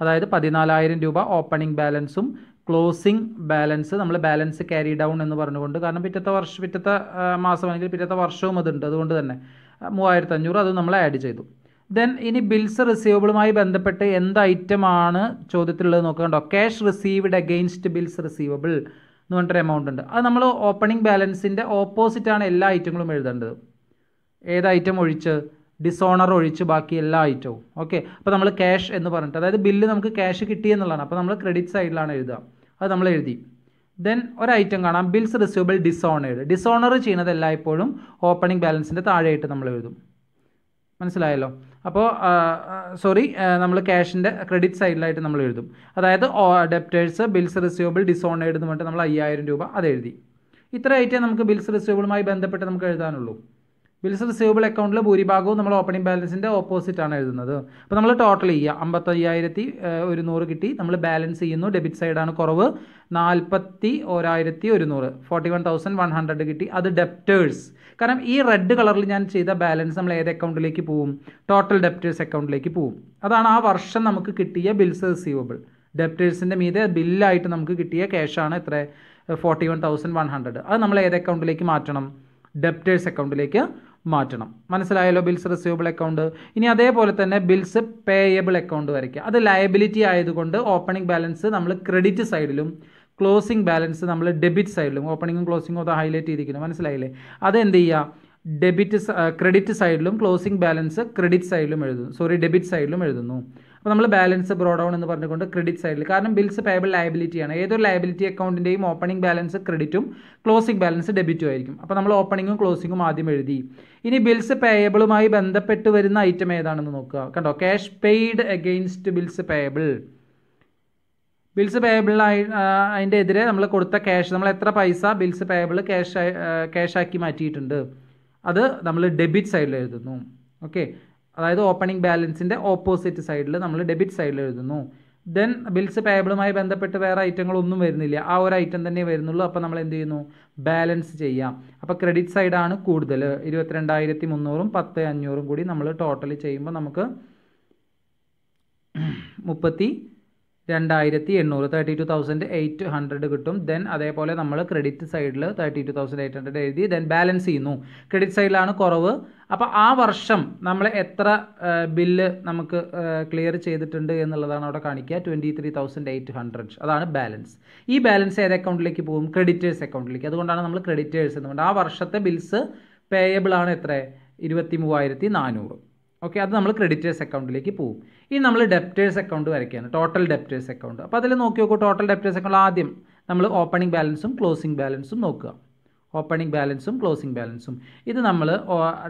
അതായത് പതിനാലായിരം രൂപ ഓപ്പണിംഗ് ബാലൻസും ക്ലോസിംഗ് ബാലൻസ് നമ്മൾ ബാലൻസ് ക്യാരി ഡൗൺ എന്ന് പറഞ്ഞുകൊണ്ട് കാരണം പിറ്റത്തെ വർഷം പിറ്റത്തെ മാസം അല്ലെങ്കിൽ പിറ്റത്തെ വർഷവും അതുണ്ട് അതുകൊണ്ട് തന്നെ മൂവായിരത്തി അഞ്ഞൂറ് അത് നമ്മൾ ആഡ് ചെയ്തു ദെൻ ഇനി ബിൽസ് റിസീവബിളുമായി ബന്ധപ്പെട്ട് എന്ത് ഐറ്റമാണ് ചോദ്യത്തിലുള്ളത് നോക്കണ്ടോ cash received against bills receivable എന്ന് പറഞ്ഞിട്ടൊരു എമൗണ്ട് ഉണ്ട് അത് നമ്മൾ ഓപ്പണിംഗ് ബാലൻസിൻ്റെ ഓപ്പോസിറ്റാണ് എല്ലാ ഐറ്റങ്ങളും എഴുതേണ്ടത് ഏത് ഐറ്റം ഒഴിച്ച് ഡിസോണർ ഒഴിച്ച് ബാക്കി എല്ലാ ഐറ്റവും ഓക്കെ അപ്പോൾ നമ്മൾ ക്യാഷ് എന്ന് പറഞ്ഞിട്ട് അതായത് ബില്ല് നമുക്ക് ക്യാഷ് എന്നുള്ളതാണ് അപ്പോൾ നമ്മൾ ക്രെഡിറ്റ് സൈഡിലാണ് എഴുതുക അത് നമ്മൾ എഴുതി ദെൻ ഒരു ഐറ്റം കാണാം ബിൽസ് റിസീവബിൾ ഡിസോണേഡ് ഡിസോണർ ചെയ്യുന്നത് എല്ലായ്പ്പോഴും ഓപ്പണിംഗ് ബാലൻസിൻ്റെ താഴെയായിട്ട് നമ്മൾ എഴുതും മനസ്സിലായല്ലോ അപ്പോൾ സോറി നമ്മൾ ക്യാഷിൻ്റെ ക്രെഡിറ്റ് സൈഡിലായിട്ട് നമ്മൾ എഴുതും അതായത് ഡെപ്റ്റേഴ്സ് ബിൽസ് റിസീവബിൾ ഡിസോണേഡ് എന്ന് പറഞ്ഞിട്ട് നമ്മൾ അയ്യായിരം രൂപ അത് എഴുതി ഇത്ര ഐറ്റം നമുക്ക് ബിൽസ് റിസീവബിളുമായി ബന്ധപ്പെട്ട് നമുക്ക് എഴുതാനുള്ളൂ ബിൽസ് റിസീവബിൾ അക്കൗണ്ടിൽ ഭൂരിഭാഗവും നമ്മൾ ഓപ്പണിംഗ് ബാലൻസിൻ്റെ ഓപ്പോസിറ്റ് ആണ് എഴുതുന്നത് അപ്പോൾ നമ്മൾ ടോട്ടൽ ചെയ്യുക അമ്പത്തയ്യായിരത്തി ഒരുന്നൂറ് കിട്ടി നമ്മൾ ബാലൻസ് ചെയ്യുന്നു ഡെബിറ്റ് സൈഡാണ് കുറവ് നാൽപ്പത്തി ഒരായിരത്തി ഒരുന്നൂറ് forty one thousand one hundred കിട്ടി അത് ഡെപ്റ്റേഴ്സ് കാരണം ഈ റെഡ് കളറിൽ ഞാൻ ചെയ്ത ബാലൻസ് നമ്മൾ ഏത് അക്കൗണ്ടിലേക്ക് പോവും ടോട്ടൽ ഡെപ്റ്റേഴ്സ് അക്കൗണ്ടിലേക്ക് പോവും അതാണ് ആ വർഷം നമുക്ക് കിട്ടിയ ബിൽസ് റിസീവബിൾ ഡെപ്റ്റേഴ്സിൻ്റെ മീതെ ബില്ലായിട്ട് നമുക്ക് കിട്ടിയ ക്യാഷാണ് ഇത്ര forty one thousand one hundred അത് നമ്മൾ ഏത് അക്കൗണ്ടിലേക്ക് മാറ്റണം ഡെപ്റ്റേഴ്സ് അക്കൗണ്ടിലേക്ക് മാറ്റണം മനസ്സിലായല്ലോ ബിൽസ് റിസീവബിൾ അക്കൗണ്ട് ഇനി അതേപോലെ തന്നെ ബിൽസ് പേയബിൾ അക്കൗണ്ട് വരയ്ക്കുക അത് ലയബിലിറ്റി ആയതുകൊണ്ട് ഓപ്പണിംഗ് ബാലൻസ് നമ്മൾ ക്രെഡിറ്റ് സൈഡിലും ക്ലോസിംഗ് ബാലൻസ് നമ്മൾ ഡെബിറ്റ് സൈഡിലും ഓപ്പണിങ്ങും ക്ലോസിങ്ങും അത് ഹൈലൈറ്റ് ചെയ്തിരിക്കുന്നു മനസ്സിലായില്ലേ അത് എന്ത് ചെയ്യുക ഡെബിറ്റ് ക്രെഡിറ്റ് സൈഡിലും ക്ലോസിംഗ് ബാലൻസ് ക്രെഡിറ്റ് സൈഡിലും എഴുതുന്നു സോറി ഡെബിറ്റ് സൈഡിലും എഴുതുന്നു അപ്പോൾ നമ്മൾ ബാലൻസ് ബ്രോഡൗൺ എന്ന് പറഞ്ഞുകൊണ്ട് ക്രെഡിറ്റ് സൈഡിൽ കാരണം ബിൽസ് പേബിൾ ലയബിലിറ്റിയാണ് ഏതൊരു ലയബിലിറ്റി അക്കൗണ്ടിൻ്റെയും ഓപ്പണിംഗ് ബാലൻസ് ക്രെഡിറ്റും ക്ലോസിംഗ് ബാലൻസ് ഡെബിറ്റും ആയിരിക്കും അപ്പോൾ നമ്മൾ ഓപ്പണിങ്ങും ക്ലോസിങ്ങും ആദ്യം എഴുതി ഇനി ബിൽസ് പേയബിളുമായി ബന്ധപ്പെട്ട് വരുന്ന ഐറ്റം ഏതാണെന്ന് നോക്കുക കണ്ടോ cash paid against bills payable bills payable അതിൻ്റെ എതിരെ നമ്മൾ കൊടുത്ത ക്യാഷ് നമ്മൾ എത്ര പൈസ ബിൽസ് പേയബിൾ ക്യാഷ് ക്യാഷാക്കി മാറ്റിയിട്ടുണ്ട് അത് നമ്മൾ ഡെബിറ്റ് സൈഡിൽ എഴുതുന്നു ഓക്കെ അതായത് ഓപ്പണിംഗ് ബാലൻസിൻ്റെ ഓപ്പോസിറ്റ് സൈഡിൽ നമ്മൾ ഡെബിറ്റ് സൈഡിൽ എഴുതുന്നു ദെൻ ബിൽസ് പേബിളുമായി ബന്ധപ്പെട്ട് വേറെ ഐറ്റങ്ങളൊന്നും വരുന്നില്ല ആ ഒരു ഐറ്റം തന്നെ വരുന്നുള്ളൂ അപ്പോൾ നമ്മൾ എന്ത് ചെയ്യുന്നു ബാലൻസ് ചെയ്യാം അപ്പോൾ ക്രെഡിറ്റ് സൈഡാണ് കൂടുതൽ ഇരുപത്തിരണ്ടായിരത്തി മുന്നൂറും പത്ത് അഞ്ഞൂറും കൂടി നമ്മൾ ടോട്ടൽ ചെയ്യുമ്പോൾ നമുക്ക് മുപ്പത്തി രണ്ടായിരത്തി എണ്ണൂറ് thirty two thousand eight hundred കിട്ടും ദെൻ അതേപോലെ നമ്മൾ ക്രെഡിറ്റ് സൈഡിൽ thirty two thousand eight hundred എഴുതി ദെൻ ബാലൻസ് ചെയ്യുന്നു ക്രെഡിറ്റ് സൈഡിലാണ് കുറവ് അപ്പോൾ ആ വർഷം നമ്മൾ എത്ര ബില്ല് നമുക്ക് ക്ലിയർ ചെയ്തിട്ടുണ്ട് എന്നുള്ളതാണ് അവിടെ കാണിക്കുക twenty three thousand eight hundred അതാണ് ബാലൻസ് ഈ ബാലൻസ് ഏത് അക്കൗണ്ടിലേക്ക് പോകും ക്രെഡിറ്റേഴ്സ് അക്കൗണ്ടിലേക്ക് അതുകൊണ്ടാണ് നമ്മൾ ക്രെഡിറ്റേഴ്സ് എന്നുകൊണ്ട് ആ വർഷത്തെ ബിൽസ് പേയബിൾ ആണ് എത്ര ഇരുപത്തി മൂവായിരത്തി നാനൂറ് ഓക്കെ അത് നമ്മൾ ക്രെഡിറ്റേഴ്സ് അക്കൗണ്ടിലേക്ക് പോകും ഇനി നമ്മൾ ഡെപ്റ്റേഴ്സ് അക്കൗണ്ട് വരയ്ക്കുകയാണ് ടോട്ടൽ ഡെപ്റ്റേഴ്സ് അക്കൗണ്ട് അപ്പോൾ അതിൽ നോക്കി നോക്കൂ ടോട്ടൽ ഡെപ്റ്റേഴ്സ് അക്കൗണ്ട് ആദ്യം നമ്മൾ ഓപ്പണിംഗ് ബാലൻസും ക്ലോസിംഗ് ബാലൻസും നോക്കുക ഓപ്പണിംഗ് ബാലൻസും ക്ലോസിംഗ് ബാലൻസും ഇത് നമ്മൾ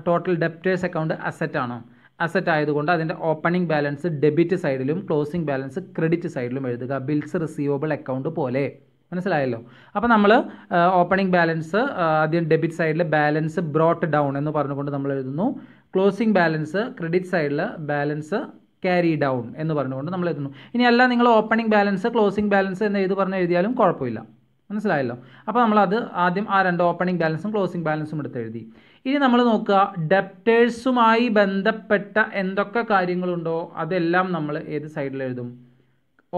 ടോട്ടൽ ഡെപ്റ്റേഴ്സ് അക്കൗണ്ട് അസറ്റാണോ അസറ്റ് ആയതുകൊണ്ട് അതിൻ്റെ ഓപ്പണിംഗ് ബാലൻസ് ഡെബിറ്റ് സൈഡിലും ക്ലോസിംഗ് ബാലൻസ് ക്രെഡിറ്റ് സൈഡിലും എഴുതുക ബിൽസ് റിസീവബിൾ അക്കൗണ്ട് പോലെ മനസ്സിലായല്ലോ അപ്പോൾ നമ്മൾ ഓപ്പണിംഗ് ബാലൻസ് ആദ്യം ഡെബിറ്റ് സൈഡിൽ ബാലൻസ് ബ്രോട്ട് ഡൗൺ എന്ന് പറഞ്ഞുകൊണ്ട് നമ്മൾ എഴുതുന്നു ക്ലോസിംഗ് ബാലൻസ് ക്രെഡിറ്റ് സൈഡിൽ ബാലൻസ് ക്യാരി ഡൗൺ എന്ന് പറഞ്ഞുകൊണ്ട് നമ്മൾ എത്തുന്നു ഇനി അല്ല നിങ്ങൾ ഓപ്പണിംഗ് ബാലൻസ് ക്ലോസിംഗ് ബാലൻസ് എന്ന് ഏത് പറഞ്ഞ് എഴുതിയാലും കുഴപ്പമില്ല മനസ്സിലായല്ലോ അപ്പോൾ നമ്മളത് ആദ്യം ആ രണ്ട് ഓപ്പണിംഗ് ബാലൻസും ക്ലോസിംഗ് ബാലൻസും എടുത്ത് എഴുതി ഇനി നമ്മൾ നോക്കുക ഡെപ്റ്റേഴ്സുമായി ബന്ധപ്പെട്ട എന്തൊക്കെ കാര്യങ്ങളുണ്ടോ അതെല്ലാം നമ്മൾ ഏത് സൈഡിൽ എഴുതും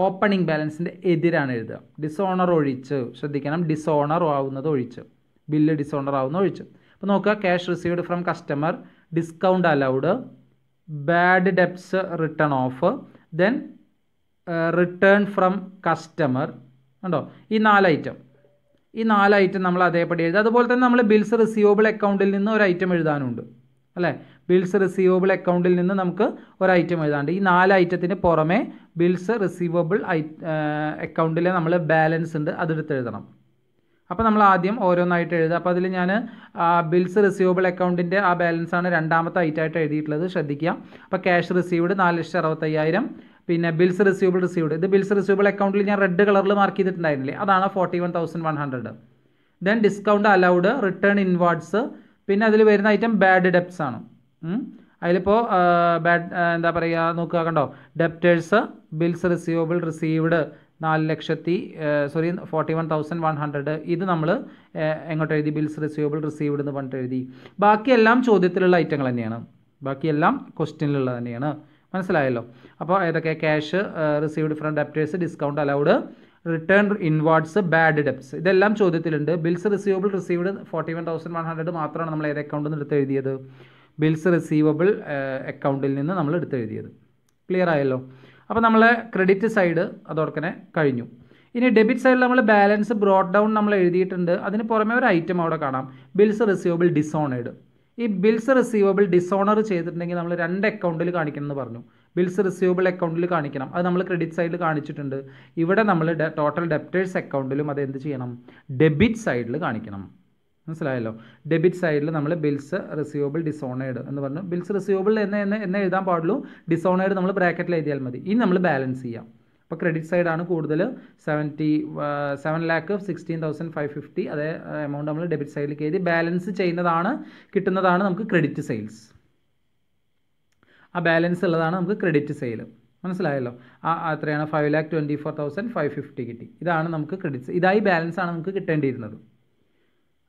ഓപ്പണിംഗ് ബാലൻസിൻ്റെ എതിരാണ് എഴുതുക ഡിസോണർ ഒഴിച്ച് ശ്രദ്ധിക്കണം ഡിസോണർ ആവുന്നത് ഒഴിച്ച് ബില്ല് ഡിസോണർ ആവുന്നത് ഒഴിച്ച് അപ്പോൾ നോക്കുക cash received from customer discount allowed bad debts written off then return from customer ഉണ്ടോ ഈ നാല് ഐറ്റം ഈ നാല് ഐറ്റം നമ്മൾ അതേപടി എഴുതുക അതുപോലെ തന്നെ നമ്മൾ ബിൽസ് റിസീവബിൾ അക്കൗണ്ടിൽ നിന്ന് ഒരു ഐറ്റം എഴുതാനുണ്ട് അല്ലേ ബിൽസ് റിസീവബിൾ അക്കൗണ്ടിൽ നിന്ന് നമുക്ക് ഒരു ഐറ്റം എഴുതാണ്ട് ഈ നാല് ഐറ്റത്തിന് പുറമെ ബിൽസ് റിസീവബിൾ അക്കൗണ്ടിലെ നമ്മൾ ബാലൻസ് ഉണ്ട് അതെടുത്ത് എഴുതണം അപ്പോൾ നമ്മൾ ആദ്യം ഓരോന്നായിട്ട് എഴുതുക അപ്പോൾ അതിൽ ഞാൻ ബിൽസ് റിസീവബിൾ അക്കൗണ്ടിൻ്റെ ആ ബാലൻസാണ് രണ്ടാമത്തെ ആയിട്ട് എഴുതിയിട്ടുള്ളത് ശ്രദ്ധിക്കുക അപ്പോൾ ക്യാഷ് റിസീവ്ഡ് നാല് ലക്ഷത്തി അറുപത്തയ്യായിരം പിന്നെ ബിൽസ് റിസീവബിൾ റിസീവ്ഡ് ഇത് ബിൽസ് റിസീവബിൾ അക്കൗണ്ടിൽ ഞാൻ റെഡ് കളറിൽ മാർക്ക് ചെയ്തിട്ടുണ്ടായിരുന്നില്ലേ അതാണ് forty one thousand one hundred then discount allowed return inwards പിന്നെ അതിൽ വരുന്ന ഐറ്റം ബാഡ് ഡെപ്സ് ആണ് അതിലിപ്പോൾ ബാഡ് എന്താ പറയുക നോക്കുക കണ്ടോ ഡെപ്റ്റേഴ്സ് ബിൽസ് റിസീവബിൾ റിസീവ്ഡ് നാല് ലക്ഷത്തി sorry forty one thousand one hundred ഇത് നമ്മൾ എങ്ങോട്ട് എഴുതി ബിൽസ് റിസീവബിൾ റിസീവ്ഡ് എന്ന് പറഞ്ഞിട്ട് എഴുതി ബാക്കിയെല്ലാം ചോദ്യത്തിലുള്ള ഐറ്റങ്ങൾ തന്നെയാണ് ബാക്കിയെല്ലാം ക്വസ്റ്റ്യനിലുള്ളത് തന്നെയാണ് മനസ്സിലായല്ലോ അപ്പോൾ ഏതൊക്കെ cash received from debtors discount allowed return inwards bad debts ഇതെല്ലാം ചോദ്യത്തിലുണ്ട് bills receivable received forty one thousand one hundred മാത്രമാണ് നമ്മൾ ഏത് അക്കൗണ്ടിൽ നിന്ന് എടുത്ത് എഴുതിയത് ബിൽസ് റിസീവബിൾ അക്കൗണ്ടിൽ നിന്ന് നമ്മൾ എടുത്ത് എഴുതിയത് ക്ലിയർ ആയല്ലോ അപ്പോൾ നമ്മളെ ക്രെഡിറ്റ് സൈഡ് അതോടൊക്കെ കഴിഞ്ഞു ഇനി ഡെബിറ്റ് സൈഡിൽ നമ്മൾ ബാലൻസ് ബ്രോഡ് ഡൗൺ നമ്മൾ എഴുതിയിട്ടുണ്ട് അതിന് പുറമെ ഒരു ഐറ്റം അവിടെ കാണാം ബിൽസ് റിസീവബിൾ ഡിസോണേഡ് ഈ ബിൽസ് റിസീവബിൾ ഡിസോണർ ചെയ്തിട്ടുണ്ടെങ്കിൽ നമ്മൾ രണ്ട് അക്കൗണ്ടിൽ കാണിക്കണം എന്ന് പറഞ്ഞു ബിൽസ് റിസീവബിൾ അക്കൗണ്ടിൽ കാണിക്കണം അത് നമ്മൾ ക്രെഡിറ്റ് സൈഡിൽ കാണിച്ചിട്ടുണ്ട് ഇവിടെ നമ്മൾ ടോട്ടൽ ഡെപ്റ്റേഴ്സ് അക്കൗണ്ടിലും അത് എന്ത് ചെയ്യണം ഡെബിറ്റ് സൈഡിൽ കാണിക്കണം മനസ്സിലായല്ലോ ഡെബിറ്റ് സൈഡിൽ നമ്മൾ ബിൽസ് റിസീവബിൾ ഡിസോണേഡ് എന്ന് പറഞ്ഞു ബിൽസ് റിസീവബിൾ എന്ന് എന്ന് എന്നെ എഴുതാൻ പാടുള്ളൂ ഡിസോണേഡ് നമ്മൾ ബ്രാക്കറ്റിൽ എഴുതിയാൽ മതി ഇനി നമ്മൾ ബാലൻസ് ചെയ്യാം അപ്പോൾ ക്രെഡിറ്റ് സൈഡാണ് കൂടുതൽ seventy seven lakh sixteen thousand five fifty അതേ എമൗണ്ട് നമ്മൾ ഡെബിറ്റ് സൈഡിൽ എഴുതി ബാലൻസ് ചെയ്യുന്നതാണ് കിട്ടുന്നതാണ് നമുക്ക് ക്രെഡിറ്റ് സെയിൽസ് ആ ബാലൻസ് ഉള്ളതാണ് നമുക്ക് ക്രെഡിറ്റ് സെയിൽ മനസ്സിലായല്ലോ ആ അത്രയാണ് five lakh twenty four thousand five fifty കിട്ടി ഇതാണ് നമുക്ക് ക്രെഡിറ്റ് ഇതായി ബാലൻസ് ആണ് നമുക്ക് കിട്ടേണ്ടിയിരുന്നത്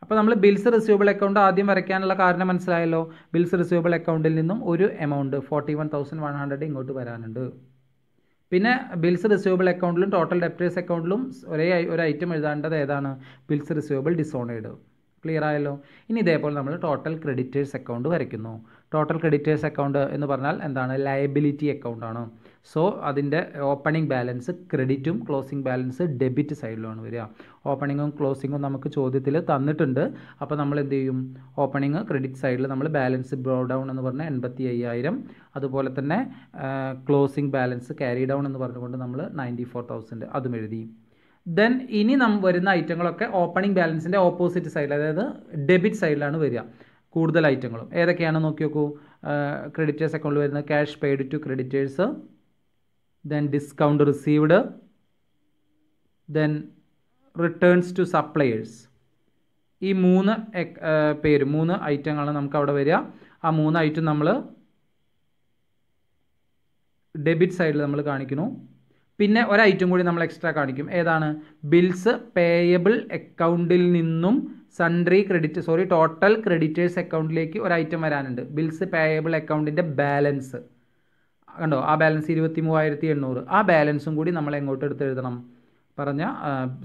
അപ്പോൾ നമ്മൾ ബിൽസ് റിസീവബിൾ അക്കൗണ്ട് ആദ്യം വരയ്ക്കാനുള്ള കാരണം മനസ്സിലായല്ലോ ബിൽസ് റിസീവബിൾ അക്കൗണ്ടിൽ നിന്നും ഒരു amount forty one thousand one hundred ഇങ്ങോട്ട് വരാനുണ്ട് പിന്നെ ബിൽസ് റിസീവബിൾ അക്കൗണ്ടിലും ടോട്ടൽ ഡെപ്റ്റേഴ്സ് അക്കൗണ്ടിലും ഒരേ ഒരു ഐറ്റം എഴുതേണ്ടത് ഏതാണ് ബിൽസ് റിസീവബിൾ ഡിസോണേഡ് ക്ലിയർ ആയല്ലോ ഇനി ഇതേപോലെ നമ്മൾ ടോട്ടൽ ക്രെഡിറ്റേഴ്സ് അക്കൗണ്ട് വരയ്ക്കുന്നു ടോട്ടൽ ക്രെഡിറ്റേഴ്സ് അക്കൗണ്ട് എന്ന് പറഞ്ഞാൽ എന്താണ് ലയബിലിറ്റി അക്കൗണ്ടാണ് സോ അതിൻ്റെ ഓപ്പണിംഗ് ബാലൻസ് ക്രെഡിറ്റും ക്ലോസിംഗ് ബാലൻസ് ഡെബിറ്റ് സൈഡിലാണ് വരിക ഓപ്പണിങ്ങും ക്ലോസിങ്ങും നമുക്ക് ചോദ്യത്തിൽ തന്നിട്ടുണ്ട് അപ്പോൾ നമ്മൾ എന്ത് ചെയ്യും ഓപ്പണിങ് ക്രെഡിറ്റ് സൈഡിൽ നമ്മൾ ബാലൻസ് ബ്രോ ഡൗൺ എന്ന് പറഞ്ഞാൽ എൺപത്തി അയ്യായിരം അതുപോലെ തന്നെ ക്ലോസിംഗ് ബാലൻസ് ക്യാരി ഡൗൺ എന്ന് പറഞ്ഞുകൊണ്ട് നമ്മൾ നയൻറ്റി ഫോർ തൗസൻഡ് അതും എഴുതി ദെൻ ഇനി നമ്മൾ വരുന്ന ഐറ്റങ്ങളൊക്കെ ഓപ്പണിംഗ് ബാലൻസിൻ്റെ ഓപ്പോസിറ്റ് സൈഡിൽ അതായത് ഡെബിറ്റ് സൈഡിലാണ് വരിക കൂടുതൽ ഐറ്റങ്ങളും ഏതൊക്കെയാണ് നോക്കി നോക്കൂ ക്രെഡിറ്റേഴ്സ് അക്കൗണ്ടിൽ വരുന്ന cash paid to creditors then discount received, then returns to suppliers. ഈ മൂന്ന് പേര് മൂന്ന് ഐറ്റങ്ങളാണ് നമുക്ക് അവിടെ വരിക ആ മൂന്ന് ഐറ്റം നമ്മൾ ഡെബിറ്റ് സൈഡിൽ നമ്മൾ കാണിക്കുന്നു പിന്നെ ഒരൈറ്റം കൂടി നമ്മൾ എക്സ്ട്രാ കാണിക്കും ഏതാണ് ബിൽസ് പേയബിൾ അക്കൗണ്ടിൽ നിന്നും sundry credit sorry total creditors അക്കൗണ്ടിലേക്ക് ഒരു ഐറ്റം വരാനുണ്ട് ബിൽസ് പേയബിൾ അക്കൗണ്ടിൻ്റെ ബാലൻസ് കണ്ടോ ആ ബാലൻസ് ഇരുപത്തി മൂവായിരത്തി എണ്ണൂറ് ആ ബാലൻസും കൂടി നമ്മൾ എങ്ങോട്ട് എടുത്ത് എഴുതണം പറഞ്ഞ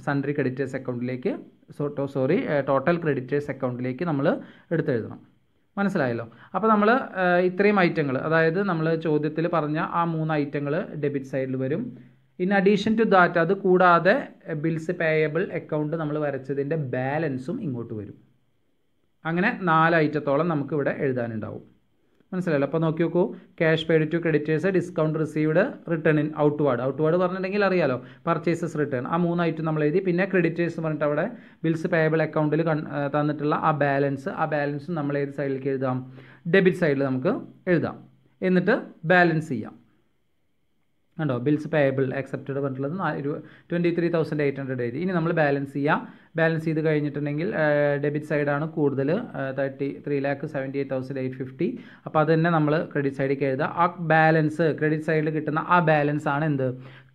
സൺഡറി ക്രെഡിറ്റേഴ്സ് അക്കൗണ്ടിലേക്ക് സോട്ടോ സോറി ടോട്ടൽ ക്രെഡിറ്റേഴ്സ് അക്കൗണ്ടിലേക്ക് നമ്മൾ എടുത്തെഴുതണം മനസ്സിലായല്ലോ അപ്പോൾ നമ്മൾ ഇത്രയും ഐറ്റങ്ങൾ അതായത് നമ്മൾ ചോദ്യത്തിൽ പറഞ്ഞ ആ മൂന്ന് ഐറ്റങ്ങൾ ഡെബിറ്റ് സൈഡിൽ വരും ഇൻ അഡീഷൻ ടു ദാറ്റ് അത് കൂടാതെ ബിൽസ് പേയബിൾ അക്കൗണ്ട് നമ്മൾ വരച്ചതിൻ്റെ ബാലൻസും ഇങ്ങോട്ട് വരും അങ്ങനെ നാല് ഐറ്റത്തോളം നമുക്കിവിടെ എഴുതാനുണ്ടാവും മനസ്സിലായില്ല അപ്പോൾ നോക്കി നോക്കൂ cash paid to creditors discount received return in outward outward പറഞ്ഞിട്ടുണ്ടെങ്കിൽ അറിയാലോ പർച്ചേസസ് റിട്ടേൺ ആ മൂന്നായിട്ട് നമ്മൾ എഴുതി പിന്നെ ക്രെഡിറ്റേഴ്സ് എന്ന് പറഞ്ഞിട്ട് അവിടെ ബിൽസ് പേയബിൾ അക്കൗണ്ടിൽ തന്നിട്ടുള്ള ആ ബാലൻസ് ആ ബാലൻസ് നമ്മൾ ഏത് സൈഡിലേക്ക് എഴുതാം ഡെബിറ്റ് സൈഡിൽ നമുക്ക് എഴുതാം എന്നിട്ട് ബാലൻസ് ചെയ്യാം കണ്ടോ ബിൽസ് പേയബിൾ അക്സെപ്റ്റഡ് പറഞ്ഞിട്ടുള്ളത് twenty three thousand eight hundred എഴുതി ഇനി നമ്മൾ ബാലൻസ് ചെയ്യാം ബാലൻസ് ചെയ്ത് കഴിഞ്ഞിട്ടുണ്ടെങ്കിൽ ഡെബിറ്റ് സൈഡാണ് കൂടുതൽ thirty three lakh seventy eight thousand eight fifty അപ്പോൾ അത് തന്നെ നമ്മൾ ക്രെഡിറ്റ് സൈഡിലേക്ക് എഴുതുക ആ ബാലൻസ് ക്രെഡിറ്റ് സൈഡിൽ കിട്ടുന്ന ആ ബാലൻസ് ആണ് എന്ത്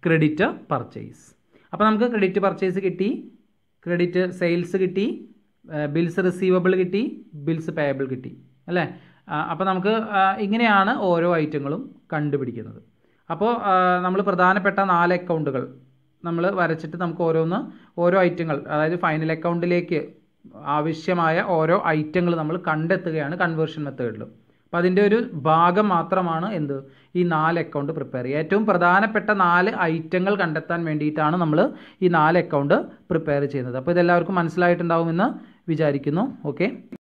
ക്രെഡിറ്റ് പർച്ചേസ് അപ്പോൾ നമുക്ക് ക്രെഡിറ്റ് പർച്ചേസ് കിട്ടി ക്രെഡിറ്റ് സെയിൽസ് കിട്ടി ബിൽസ് റിസീവബിൾ കിട്ടി ബിൽസ് പേയബിൾ കിട്ടി അല്ലേ അപ്പോൾ നമുക്ക് ഇങ്ങനെയാണ് ഓരോ ഐറ്റങ്ങളും കണ്ടുപിടിക്കുന്നത് അപ്പോൾ നമ്മൾ പ്രധാനപ്പെട്ട നാല് അക്കൗണ്ടുകൾ നമ്മൾ വരച്ചിട്ട് നമുക്ക് ഓരോന്ന് ഓരോ ഐറ്റങ്ങൾ അതായത് ഫൈനൽ അക്കൗണ്ടിലേക്ക് ആവശ്യമായ ഓരോ ഐറ്റങ്ങൾ നമ്മൾ കണ്ടെത്തുകയാണ് കൺവേർഷൻ മെത്തേഡിൽ അപ്പോൾ അതിൻ്റെ ഒരു ഭാഗം മാത്രമാണ് എന്ത് ഈ നാല് അക്കൗണ്ട് പ്രിപ്പയർ ചെയ്യുക ഏറ്റവും പ്രധാനപ്പെട്ട നാല് ഐറ്റങ്ങൾ കണ്ടെത്താൻ വേണ്ടിയിട്ടാണ് നമ്മൾ ഈ നാല് അക്കൗണ്ട് പ്രിപ്പയർ ചെയ്യുന്നത് അപ്പോൾ ഇതെല്ലാവർക്കും മനസ്സിലായിട്ടുണ്ടാവുമെന്ന് വിചാരിക്കുന്നു ഓക്കെ